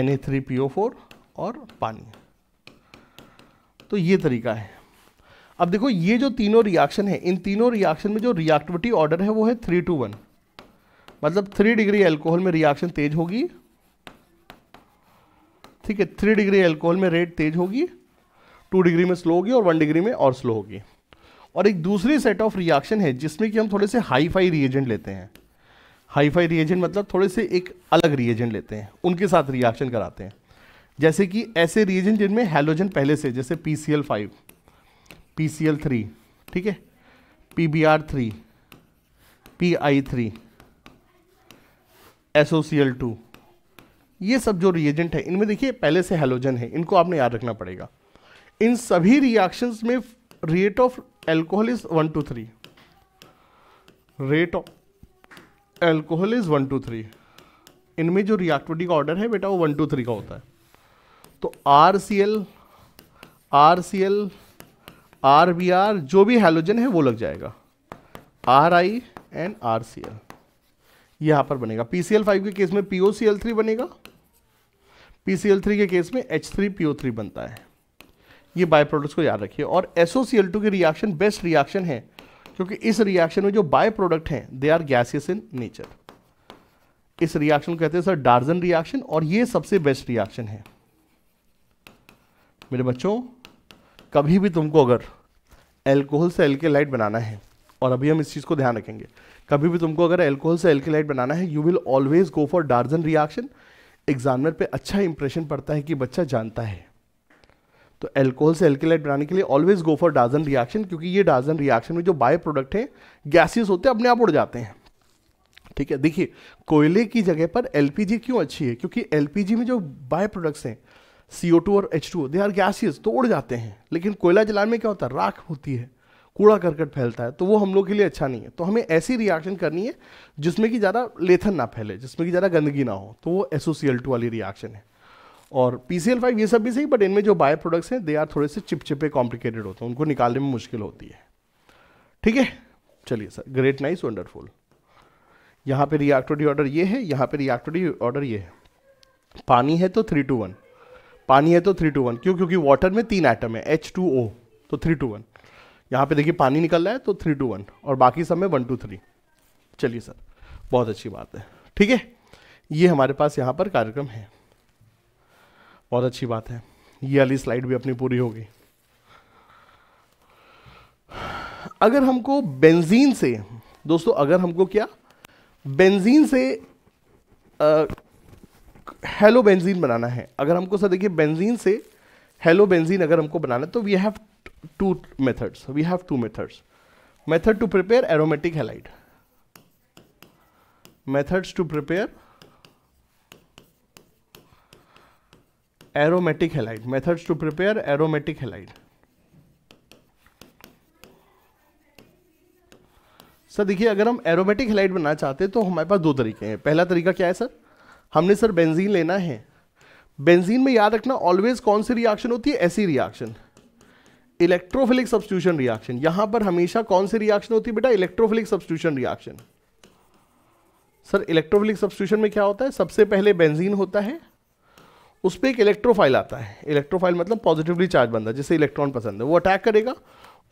N A three P O four और पानी तो ये तरीका है अब देखो ये जो तीनों रिएक्शन है इन तीनों रिएक्शन में जो रिएक्टिविटी ऑर्डर है वो है थ्री टू वन मतलब थ्री डिग्री एल्कोहल में रिएक्शन तेज होगी ठीक है थ्री डिग्री एल्कोहल में रेट तेज होगी टू डिग्री में स्लो होगी और वन डिग्री में और स्लो होगी और एक दूसरी सेट ऑफ रिएक्शन है जिसमें कि हम थोड़े से हाई फाई रिएजेंट लेते हैं हाईफाई रिएजेंट मतलब थोड़े से एक अलग रिएजेंट लेते हैं उनके साथ रिएक्शन कराते हैं जैसे कि ऐसे रिएजेंट जिनमें हेलोजन पहले से जैसे P C L five P C L three ठीक है P B R three P I three S O C L two ये सब जो रिएजेंट है इनमें देखिए पहले से हेलोजन है इनको आपने याद रखना पड़ेगा इन सभी रिएक्शंस में rate of alcohol is one two three rate of alcohol is one two three इनमें जो रिएक्टिविटी का ऑर्डर है बेटा वो वन टू थ्री का होता है तो R C L R C L R B R जो भी हेलोजन है वो लग जाएगा R I and R C L यहाँ पर बनेगा पी सी एल फाइव के केस में P O C L three बनेगा पी सी एल थ्री के केस में H three P O three बनता है ये बाय प्रोडक्ट्स को याद रखिए और S O C L two के रिएक्शन बेस्ट रिएक्शन है क्योंकि इस रिएक्शन में जो बाय प्रोडक्ट हैं they are gaseous in nature इस रिएक्शन को कहते हैं सर डार्जन रिएक्शन और ये सबसे बेस्ट रिएक्शन है मेरे बच्चों कभी भी तुमको अगर एल्कोहल से एल्केलाइट बनाना है और अभी हम इस चीज़ को ध्यान रखेंगे कभी भी तुमको अगर एल्कोहल से एल्केलाइट बनाना है you will always go for Darzens reaction examiner पे अच्छा इंप्रेशन पड़ता है कि बच्चा जानता है तो एल्कोहल से एल्केलाइट बनाने के लिए always go for Darzens reaction क्योंकि ये डाजन रिएक्शन में जो बाय प्रोडक्ट हैं गैसेस होते हैं अपने आप उड़ जाते हैं ठीक है देखिए कोयले की जगह पर एल क्यों अच्छी है क्योंकि एल में जो बाय प्रोडक्ट्स हैं सी और H two they are gases तो उड़ जाते हैं लेकिन कोयला जलाने में क्या होता है राख होती है कूड़ा करकट फैलता है तो वो हम लोग के लिए अच्छा नहीं है तो हमें ऐसी रिएक्शन करनी है जिसमें कि ज़्यादा लेथन ना फैले जिसमें कि ज़्यादा गंदगी ना हो तो वो एसोसियल वाली रिएक्शन है और पी सी एल फाइव ये सब भी सही बट इनमें जो बाय प्रोडक्ट्स हैं दे आर थोड़े से चिपचिपे कॉम्प्लिकेटेड होते हैं उनको निकालने में मुश्किल होती है ठीक है चलिए सर ग्रेट नाइस वंडरफुल यहाँ पे रिएक्टिविटी ऑर्डर ये है यहाँ पे रिएक्टिविटी ऑर्डर ये है पानी है तो थ्री टू वन पानी है तो थ्री टू वन क्यों क्योंकि वाटर में तीन आइटम है एच टू ओ तो थ्री टू वन यहाँ पे देखिए पानी निकल रहा है तो थ्री टू वन और बाकी सब में वन टू थ्री चलिए सर बहुत अच्छी बात है ठीक है ये हमारे पास यहाँ पर कार्यक्रम है बहुत अच्छी बात है ये वाली स्लाइड भी अपनी पूरी होगी अगर हमको बेंजीन से दोस्तों अगर हमको क्या बेंजीन से हेलो बेंजीन बनाना है अगर हमको सर देखिए बेंजीन से हेलो बेंजीन अगर हमको बनाना है तो we have two methods we have two methods method to prepare aromatic halide methods to prepare aromatic halide methods to prepare aromatic halide sir देखिए अगर हम एरोमेटिक हेलाइड बनाना चाहते हैं तो हमारे पास दो तरीके हैं पहला तरीका क्या है सर हमने सर बेंजीन लेना है बेंजीन में याद रखना ऑलवेज कौन सी रिएक्शन होती है ऐसी रिएक्शन इलेक्ट्रोफिलिक सब्सिट्यूशन रिएक्शन यहां पर हमेशा कौन सी रिएक्शन होती है बेटा electrophilic substitution reaction sir electrophilic substitution में क्या होता है सबसे पहले बेंजीन होता है उस पर एक इलेक्ट्रोफाइल आता है इलेक्ट्रोफाइल मतलब पॉजिटिवली चार्ज बनता है जिसे इलेक्ट्रॉन पसंद है वो अटैक करेगा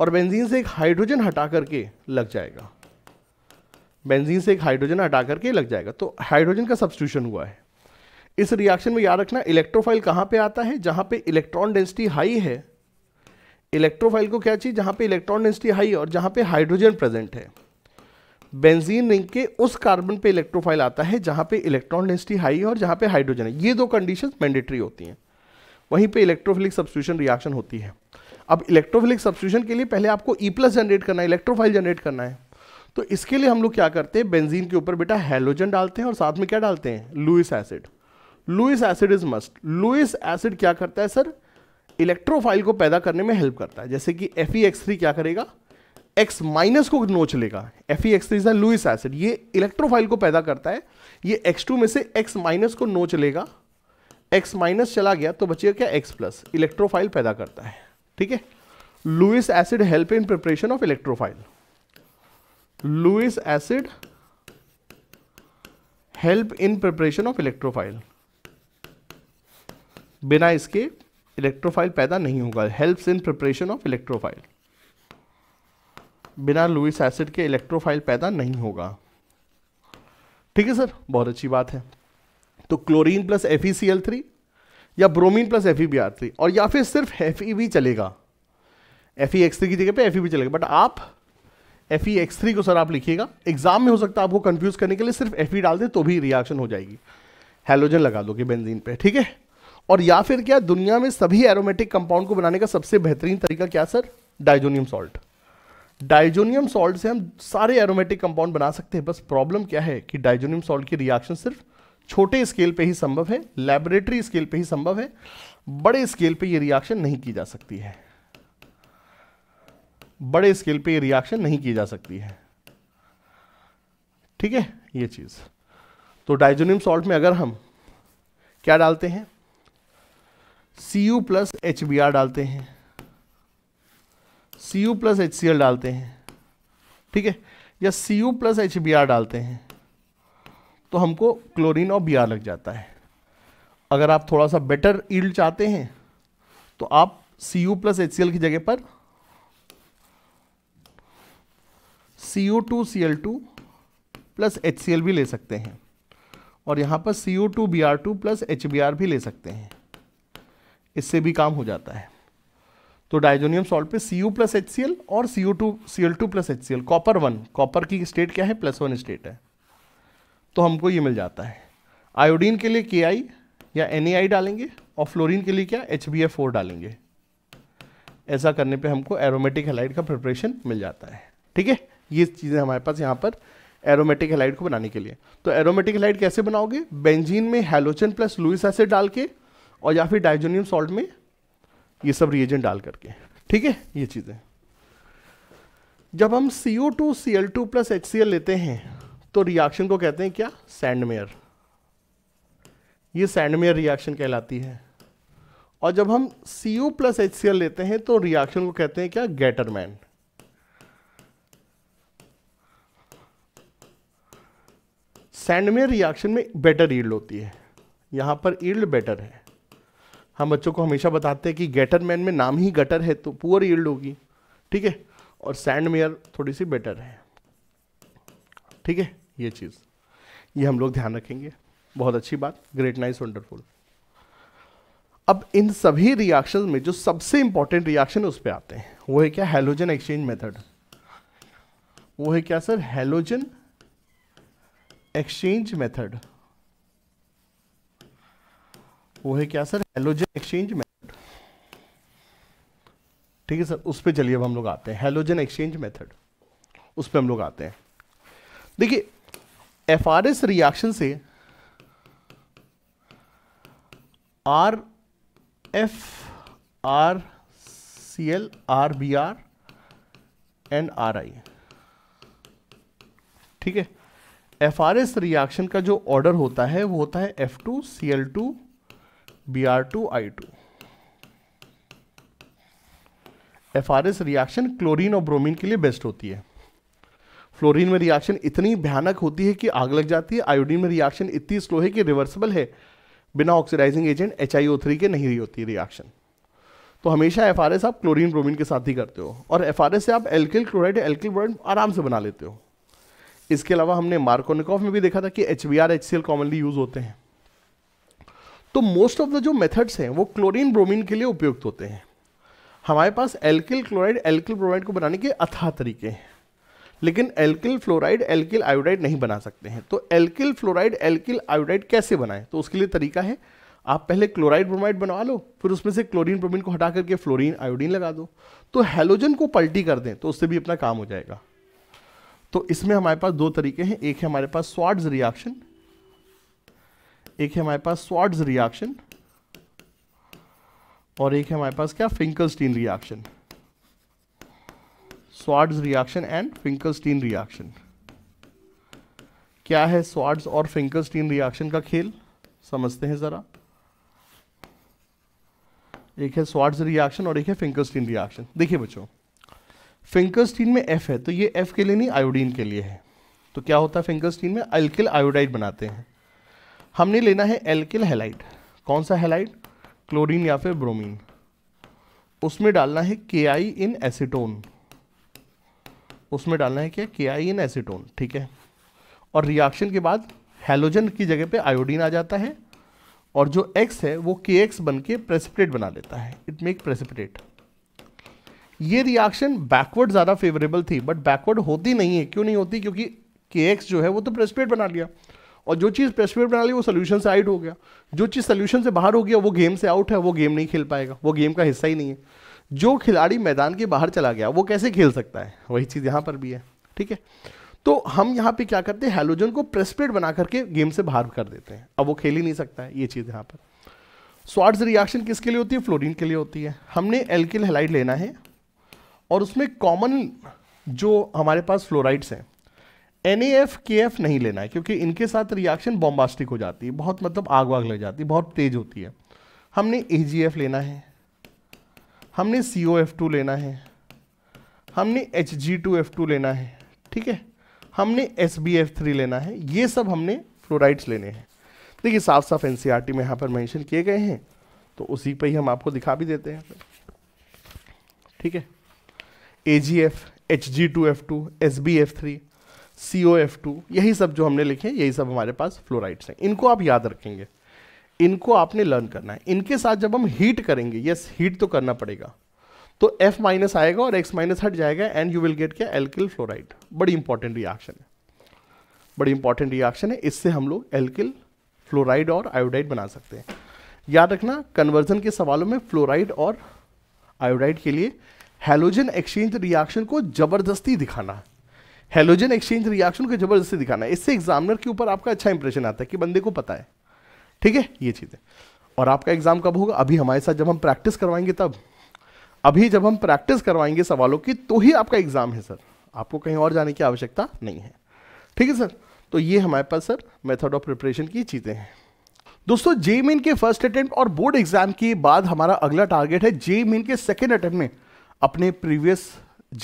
और बेंजीन से एक हाइड्रोजन हटा करके लग जाएगा बेंजीन से एक हाइड्रोजन हटा करके लग जाएगा तो हाइड्रोजन का सब्सटीट्यूशन हुआ है इस रिएक्शन में याद रखना इलेक्ट्रोफाइल कहाँ पे आता है जहाँ पे इलेक्ट्रॉन डेंसिटी हाई है इलेक्ट्रोफाइल को क्या चाहिए जहाँ पे इलेक्ट्रॉन डेंसिटी हाई और जहाँ पे हाइड्रोजन प्रेजेंट है बेंजीन रिंग के उस कार्बन पे इलेक्ट्रोफाइल आता है जहां पे इलेक्ट्रॉन डेंसिटी हाई है और जहां पे हाइड्रोजन है ये दो कंडीशन मैंडेटरी होती हैं वहीं पे इलेक्ट्रोफिलिक सब्सिट्यूशन रिएक्शन होती है अब इलेक्ट्रोफिलिक सब्सिट्यूशन के लिए पहले आपको ई प्लस जनरेट करना है इलेक्ट्रोफाइल जनरेट करना है तो इसके लिए हम लोग क्या करते हैं बेंजीन के ऊपर बेटा हेलोजन डालते हैं और साथ में क्या डालते हैं Lewis acid Lewis acid is must Lewis acid क्या करता है सर इलेक्ट्रोफाइल को पैदा करने में हेल्प करता है जैसे कि एफ क्या करेगा एक्स माइनस को नोच लेगा F E X is Lewis acid ये इलेक्ट्रोफाइल को पैदा करता है ये एक्स टू में से एक्स माइनस को नोच लेगा एक्स माइनस चला गया तो बचेगा क्या एक्स प्लस इलेक्ट्रोफाइल पैदा करता है ठीक है Lewis acid help in preparation of electrophile Lewis acid help in preparation of electrophile बिना इसके इलेक्ट्रोफाइल पैदा नहीं होगा helps in preparation of electrophile बिना लुइस एसिड के इलेक्ट्रोफाइल पैदा नहीं होगा ठीक है सर बहुत अच्छी बात है तो chlorine plus F E C L three या bromine plus F E B R three और या फिर सिर्फ एफ ई चलेगा एफ ई एक्स थ्री की जगह पे एफ ई चलेगा बट आप एफ ई एक्स थ्री को सर आप लिखिएगा एग्जाम में हो सकता है आपको कंफ्यूज करने के लिए सिर्फ एफ ई डाल दें तो भी रिएक्शन हो जाएगी हेलोजन लगा दोगे बेंजीन पे ठीक है और या फिर क्या दुनिया में सभी एरोमेटिक कंपाउंड को बनाने का सबसे बेहतरीन तरीका क्या sir diazonium salt diazonium salt से हम सारे एरोमेटिक कंपाउंड बना सकते हैं बस प्रॉब्लम क्या है कि डाइजोनियम सॉल्ट की रिएक्शन सिर्फ छोटे स्केल पे ही संभव है लेबोरेटरी स्केल पे ही संभव है बड़े स्केल पे ये रिएक्शन नहीं की जा सकती है बड़े स्केल पे ये रिएक्शन नहीं की जा सकती है ठीक है ये चीज़ तो डाइजोनियम सॉल्ट में अगर हम क्या डालते हैं C U plus H B R डालते हैं C U plus H C L डालते हैं ठीक है या C U plus H B R डालते हैं तो हमको क्लोरीन और बी आर लग जाता है अगर आप थोड़ा सा बेटर ईल्ड चाहते हैं तो आप C U plus H C L की जगह पर C U two C L two plus H C L भी ले सकते हैं और यहाँ पर C U two B R two plus H B R भी ले सकते हैं इससे भी काम हो जाता है तो डायजोनियम सॉल्ट पे C U plus H C L और C U two C L two plus H C L copper one copper की स्टेट क्या है प्लस वन स्टेट है तो हमको ये मिल जाता है आयोडीन के लिए के आई या एन आई डालेंगे और फ्लोरीन के लिए क्या एच बी एफ फोर डालेंगे ऐसा करने पे हमको एरोमेटिक हेलाइड का प्रिपरेशन मिल जाता है ठीक है ये चीज़ें हमारे पास यहाँ पर एरोमेटिक हेलाइड को बनाने के लिए तो एरोमेटिक हेलाइट कैसे बनाओगे बेंजीन में हेलोजन प्लस लुइस एसिड डाल के और या फिर डायजोनियम सॉल्ट में ये सब रिएजेंट डाल करके ठीक है ये चीज़ें जब हम C O two C L two plus H C L लेते हैं तो रिएक्शन को कहते हैं क्या सैंडमेयर ये सैंडमेयर रिएक्शन कहलाती है और जब हम C O plus H C L लेते हैं तो रिएक्शन को कहते हैं क्या गैटरमैन सैंडमेयर रिएक्शन में बेटर ईल्ड होती है यहां पर ईल्ड बेटर है हम बच्चों को हमेशा बताते हैं कि गेटर मैन में नाम ही गटर है तो पुअर यील्ड होगी ठीक है और सैंड मेयर थोड़ी सी बेटर है ठीक है ये चीज़ ये हम लोग ध्यान रखेंगे बहुत अच्छी बात ग्रेट नाइस वंडरफुल अब इन सभी रिएक्शन में जो सबसे इंपॉर्टेंट रिएक्शन उस पर आते हैं वो है क्या हेलोजन एक्सचेंज मेथड वो है क्या सर हेलोजन एक्सचेंज मेथड वो है क्या सर हेलोजन एक्सचेंज मेथड ठीक है सर उस पर चलिए अब हम लोग आते हैं हेलोजन एक्सचेंज मेथड उस पर हम लोग आते हैं देखिए एफ आर एस रिएक्शन से R F R C L R B R and R I ठीक है एफ आर एस रिएक्शन का जो ऑर्डर होता है वो होता है F two C L two two F reaction chlorine और ब्रोमीन के लिए बेस्ट होती है फ्लोरीन में रिएक्शन इतनी भयानक होती है कि आग लग जाती है आयोडीन में रिएक्शन इतनी स्लो है कि रिवर्सिबल है बिना ऑक्सीडाइजिंग एजेंट एच के नहीं रही होती रिएक्शन तो हमेशा एफ आप क्लोरीन ब्रोमीन के साथ ही करते हो और एफ से आप एल्किल क्लोराइड एल्किल ब्रोराइड आराम से बना लेते हो इसके अलावा हमने मार्कोनिकॉफ में भी देखा था कि H V R H C L commonly use होते हैं तो मोस्ट ऑफ द जो मेथड्स हैं वो क्लोरीन ब्रोमीन के लिए उपयुक्त होते हैं हमारे पास एल्किल क्लोराइड एल्किल ब्रोमाइड को बनाने के अथाह तरीके हैं लेकिन एल्किल फ्लोराइड एल्किल आयोडाइड नहीं बना सकते हैं तो एल्किल फ्लोराइड एल्किल आयोडाइड कैसे बनाएं तो उसके लिए तरीका है आप पहले क्लोराइड ब्रोमाइड बनवा लो फिर उसमें से क्लोरीन ब्रोमीन को हटा करके फ्लोरीन आयोडीन लगा दो तो हेलोजन को पलटी कर दें तो उससे भी अपना काम हो जाएगा तो इसमें हमारे पास दो तरीके हैं एक है हमारे पास स्वाड्स रिएक्शन एक है हमारे पास स्वाड्स रिएक्शन और एक है हमारे पास क्या Finkelstein reaction Swarts reaction and Finkelstein reaction क्या है स्वाड्स और फिंकलस्टीन रिएक्शन का खेल समझते हैं ज़रा एक है स्वाड्स रिएक्शन और एक है फिंकलस्टीन रिएक्शन देखिए बच्चों फिंकलस्टीन में एफ है तो ये एफ के लिए नहीं आयोडीन के लिए है तो क्या होता है फिंकलस्टीन में अल्किल आयोडाइड बनाते हैं हमने लेना है एल्किल हेलाइट कौन सा हेलाइट क्लोरीन या फिर ब्रोमीन उसमें डालना है के आई इन एसिटोन उसमें डालना है क्या के आई इन एसिटोन ठीक है और रिएक्शन के बाद हेलोजन की जगह पे आयोडीन आ जाता है और जो एक्स है वो के एक्स बन के प्रेसिपिटेट बना लेता है इट मेक प्रेसिपिटेट ये रिएक्शन बैकवर्ड ज़्यादा फेवरेबल थी बट बैकवर्ड होती नहीं है क्यों नहीं होती क्योंकि के एक्स जो है वो तो प्रेसिपिटेट बना लिया और जो चीज़ प्रेस बना ली वो सोल्यूशन से आउट हो गया जो चीज़ सोल्यूशन से बाहर हो गया वो गेम से आउट है वो गेम नहीं खेल पाएगा वो गेम का हिस्सा ही नहीं है जो खिलाड़ी मैदान के बाहर चला गया वो कैसे खेल सकता है वही चीज़ यहाँ पर भी है ठीक है तो हम यहाँ पे क्या करते हैं हेलोजन को प्रेसपेड बना करके गेम से बाहर कर देते हैं अब वो खेल ही नहीं सकता है ये चीज़ यहाँ पर स्वाट्स रिएक्शन किसके लिए होती है फ्लोरीन के लिए होती है हमने एल्किल हेलाइड लेना है और उसमें कॉमन जो हमारे पास फ्लोराइड्स हैं एन के एफ नहीं लेना है क्योंकि इनके साथ रिएक्शन बॉम्बास्टिक हो जाती है बहुत मतलब आग वाग लग जाती है बहुत तेज होती है हमने ए लेना है हमने सी लेना है हमने एच लेना है ठीक है हमने एस लेना है ये सब हमने फ्लोराइड्स लेने हैं देखिए साफ साफ एन में यहाँ पर मैंशन किए गए हैं तो उसी पर ही हम आपको दिखा भी देते हैं ठीक है A G F H G two F two S B F three C O F two यही सब जो हमने लिखे यही सब हमारे पास फ्लोराइड्स हैं इनको आप याद रखेंगे इनको आपने लर्न करना है इनके साथ जब हम हीट करेंगे यस हीट तो करना पड़ेगा तो F माइनस आएगा और X माइनस हट जाएगा एंड यू विल गेट क्या एल्किल फ्लोराइड बड़ी इंपॉर्टेंट रिएक्शन है बड़ी इंपॉर्टेंट रिएक्शन है इससे हम लोग एल्किल फ्लोराइड और आयोडाइड बना सकते हैं याद रखना कन्वर्जन के सवालों में फ्लोराइड और आयोडाइड के लिए हेलोजन एक्सचेंज रिएक्शन को जबरदस्ती दिखाना हेलोजन एक्सचेंज रिएक्शन को जबरदस्ती दिखाना है इससे एग्जामिनर के ऊपर आपका अच्छा इंप्रेशन आता है कि बंदे को पता है ठीक है ये चीज़ें और आपका एग्जाम कब होगा अभी हमारे साथ जब हम प्रैक्टिस करवाएंगे तब अभी जब हम प्रैक्टिस करवाएंगे सवालों की तो ही आपका एग्जाम है सर आपको कहीं और जाने की आवश्यकता नहीं है ठीक है सर तो ये हमारे पास सर मेथड ऑफ प्रिपरेशन की चीज़ें हैं दोस्तों जे मेन के फर्स्ट अटेम्प्ट और बोर्ड एग्जाम के बाद हमारा अगला टारगेट है जे मीन के सेकेंड अटेम्प्ट में अपने प्रीवियस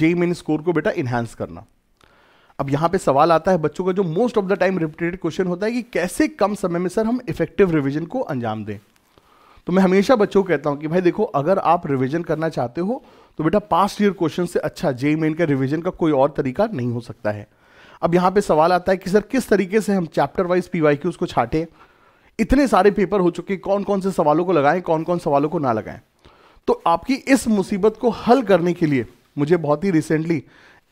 जे मेन स्कोर को बेटा इन्हांस करना अब यहां पे सवाल आता है बच्चों का जो most of the time repeated question होता है कि कैसे कम समय में सर हम इफेक्टिव रिविजन को अंजाम दें तो मैं हमेशा बच्चों को कहता हूं कि भाई देखो अगर आप रिविजन करना चाहते हो तो बेटा पास्ट ईयर क्वेश्चन से अच्छा जेई मेन का रिविजन का कोई और तरीका नहीं हो सकता है अब यहां पे सवाल आता है कि सर किस तरीके से हम chapter wise P Y Qs छाटें इतने सारे पेपर हो चुके कौन कौन से सवालों को लगाएं कौन कौन सवालों को ना लगाएं तो आपकी इस मुसीबत को हल करने के लिए मुझे बहुत ही रिसेंटली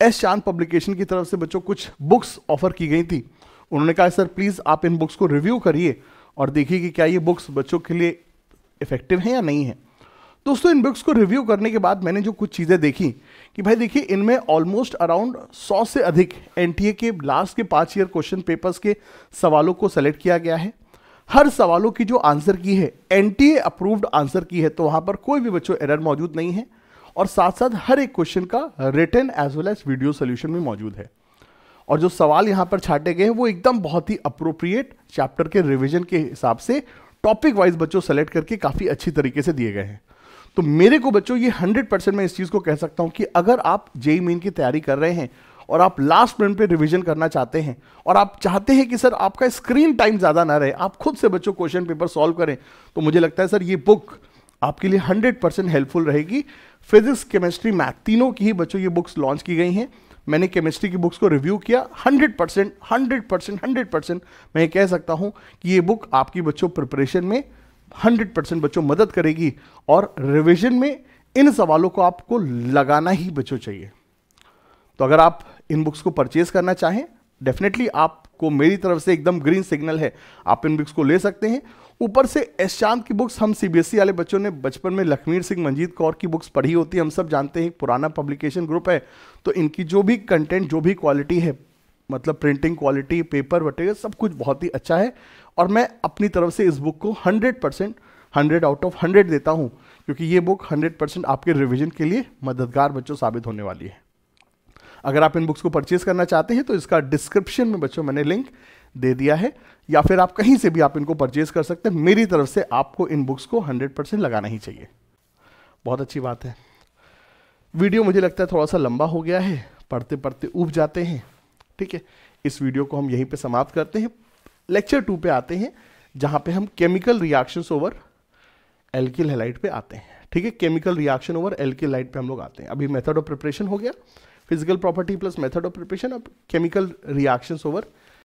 एस चांद पब्लिकेशन की तरफ से बच्चों कुछ बुक्स ऑफर की गई थी उन्होंने कहा सर प्लीज़ आप इन बुक्स को रिव्यू करिए और देखिए कि क्या ये बुक्स बच्चों के लिए इफ़ेक्टिव हैं या नहीं है दोस्तों इन बुक्स को रिव्यू करने के बाद मैंने जो कुछ चीज़ें देखी कि भाई देखिए इनमें ऑलमोस्ट अराउंड सौ से अधिक एन के लास्ट के पाँच ईयर क्वेश्चन पेपर्स के सवालों को सेलेक्ट किया गया है हर सवालों की जो आंसर की है एन अप्रूव्ड आंसर की है तो वहाँ पर कोई भी बच्चों एरर मौजूद नहीं है और साथ साथ हर एक क्वेश्चन का written as well as video solution भी मौजूद है और जो सवाल यहां पर छाटे गए हैं वो एकदम बहुत ही अप्रोप्रिएट चैप्टर के रिविजन के हिसाब से टॉपिक वाइज बच्चों सेलेक्ट करके काफ़ी अच्छी तरीके से दिए गए हैं तो मेरे को बच्चों ये 100 परसेंट मैं इस चीज़ को कह सकता हूं कि अगर आप जेई मेन की तैयारी कर रहे हैं और आप लास्ट मिनट पे रिवीजन करना चाहते हैं और आप चाहते हैं कि सर आपका स्क्रीन टाइम ज़्यादा ना रहे आप खुद से बच्चों क्वेश्चन पेपर सॉल्व करें तो मुझे लगता है सर ये बुक आपके लिए 100 परसेंट हेल्पफुल रहेगी फिजिक्स केमिस्ट्री मैथ तीनों की ही बच्चों ये बुक्स लॉन्च की गई हैं मैंने केमिस्ट्री की बुक्स को रिव्यू किया 100 percent hundred percent hundred percent मैं कह सकता हूं कि ये बुक आपकी बच्चों प्रिपरेशन में 100 परसेंट बच्चों मदद करेगी और रिविजन में इन सवालों को आपको लगाना ही बच्चों चाहिए तो अगर आप इन बुक्स को परचेज करना चाहें डेफिनेटली आपको मेरी तरफ से एकदम ग्रीन सिग्नल है आप इन बुक्स को ले सकते हैं ऊपर से एस शांत की बुक्स हम सीबीएसई e वाले बच्चों ने बचपन में लखमीर सिंह मंजीत कौर की बुक्स पढ़ी होती है हम सब जानते हैं पुराना पब्लिकेशन ग्रुप है तो इनकी जो भी कंटेंट जो भी क्वालिटी है मतलब प्रिंटिंग क्वालिटी पेपर वटेगा सब कुछ बहुत ही अच्छा है और मैं अपनी तरफ से इस बुक को hundred percent hundred out of hundred देता हूँ क्योंकि ये बुक हंड्रेड परसेंट आपके रिविजन के लिए मददगार बच्चों साबित होने वाली है अगर आप इन बुक्स को परचेज करना चाहते हैं तो इसका डिस्क्रिप्शन में बच्चों मैंने लिंक दे दिया है या फिर आप कहीं से भी आप इनको परचेज कर सकते हैं मेरी तरफ से आपको इन बुक्स को 100 परसेंट लगाना ही चाहिए बहुत अच्छी बात है वीडियो मुझे लगता है थोड़ा सा लंबा हो गया है पढ़ते पढ़ते उब जाते हैं ठीक है इस वीडियो को हम यहीं पर समाप्त करते हैं लेक्चर टू पे आते हैं जहाँ पर हम chemical reaction over alkyl halide पे आते हैं ठीक है chemical reaction over alkyl halide पे हम लोग आते हैं अभी मेथड ऑफ प्रिपरेशन हो गया physical property plus method of preparation अब केमिकल रिएक्शंस ओवर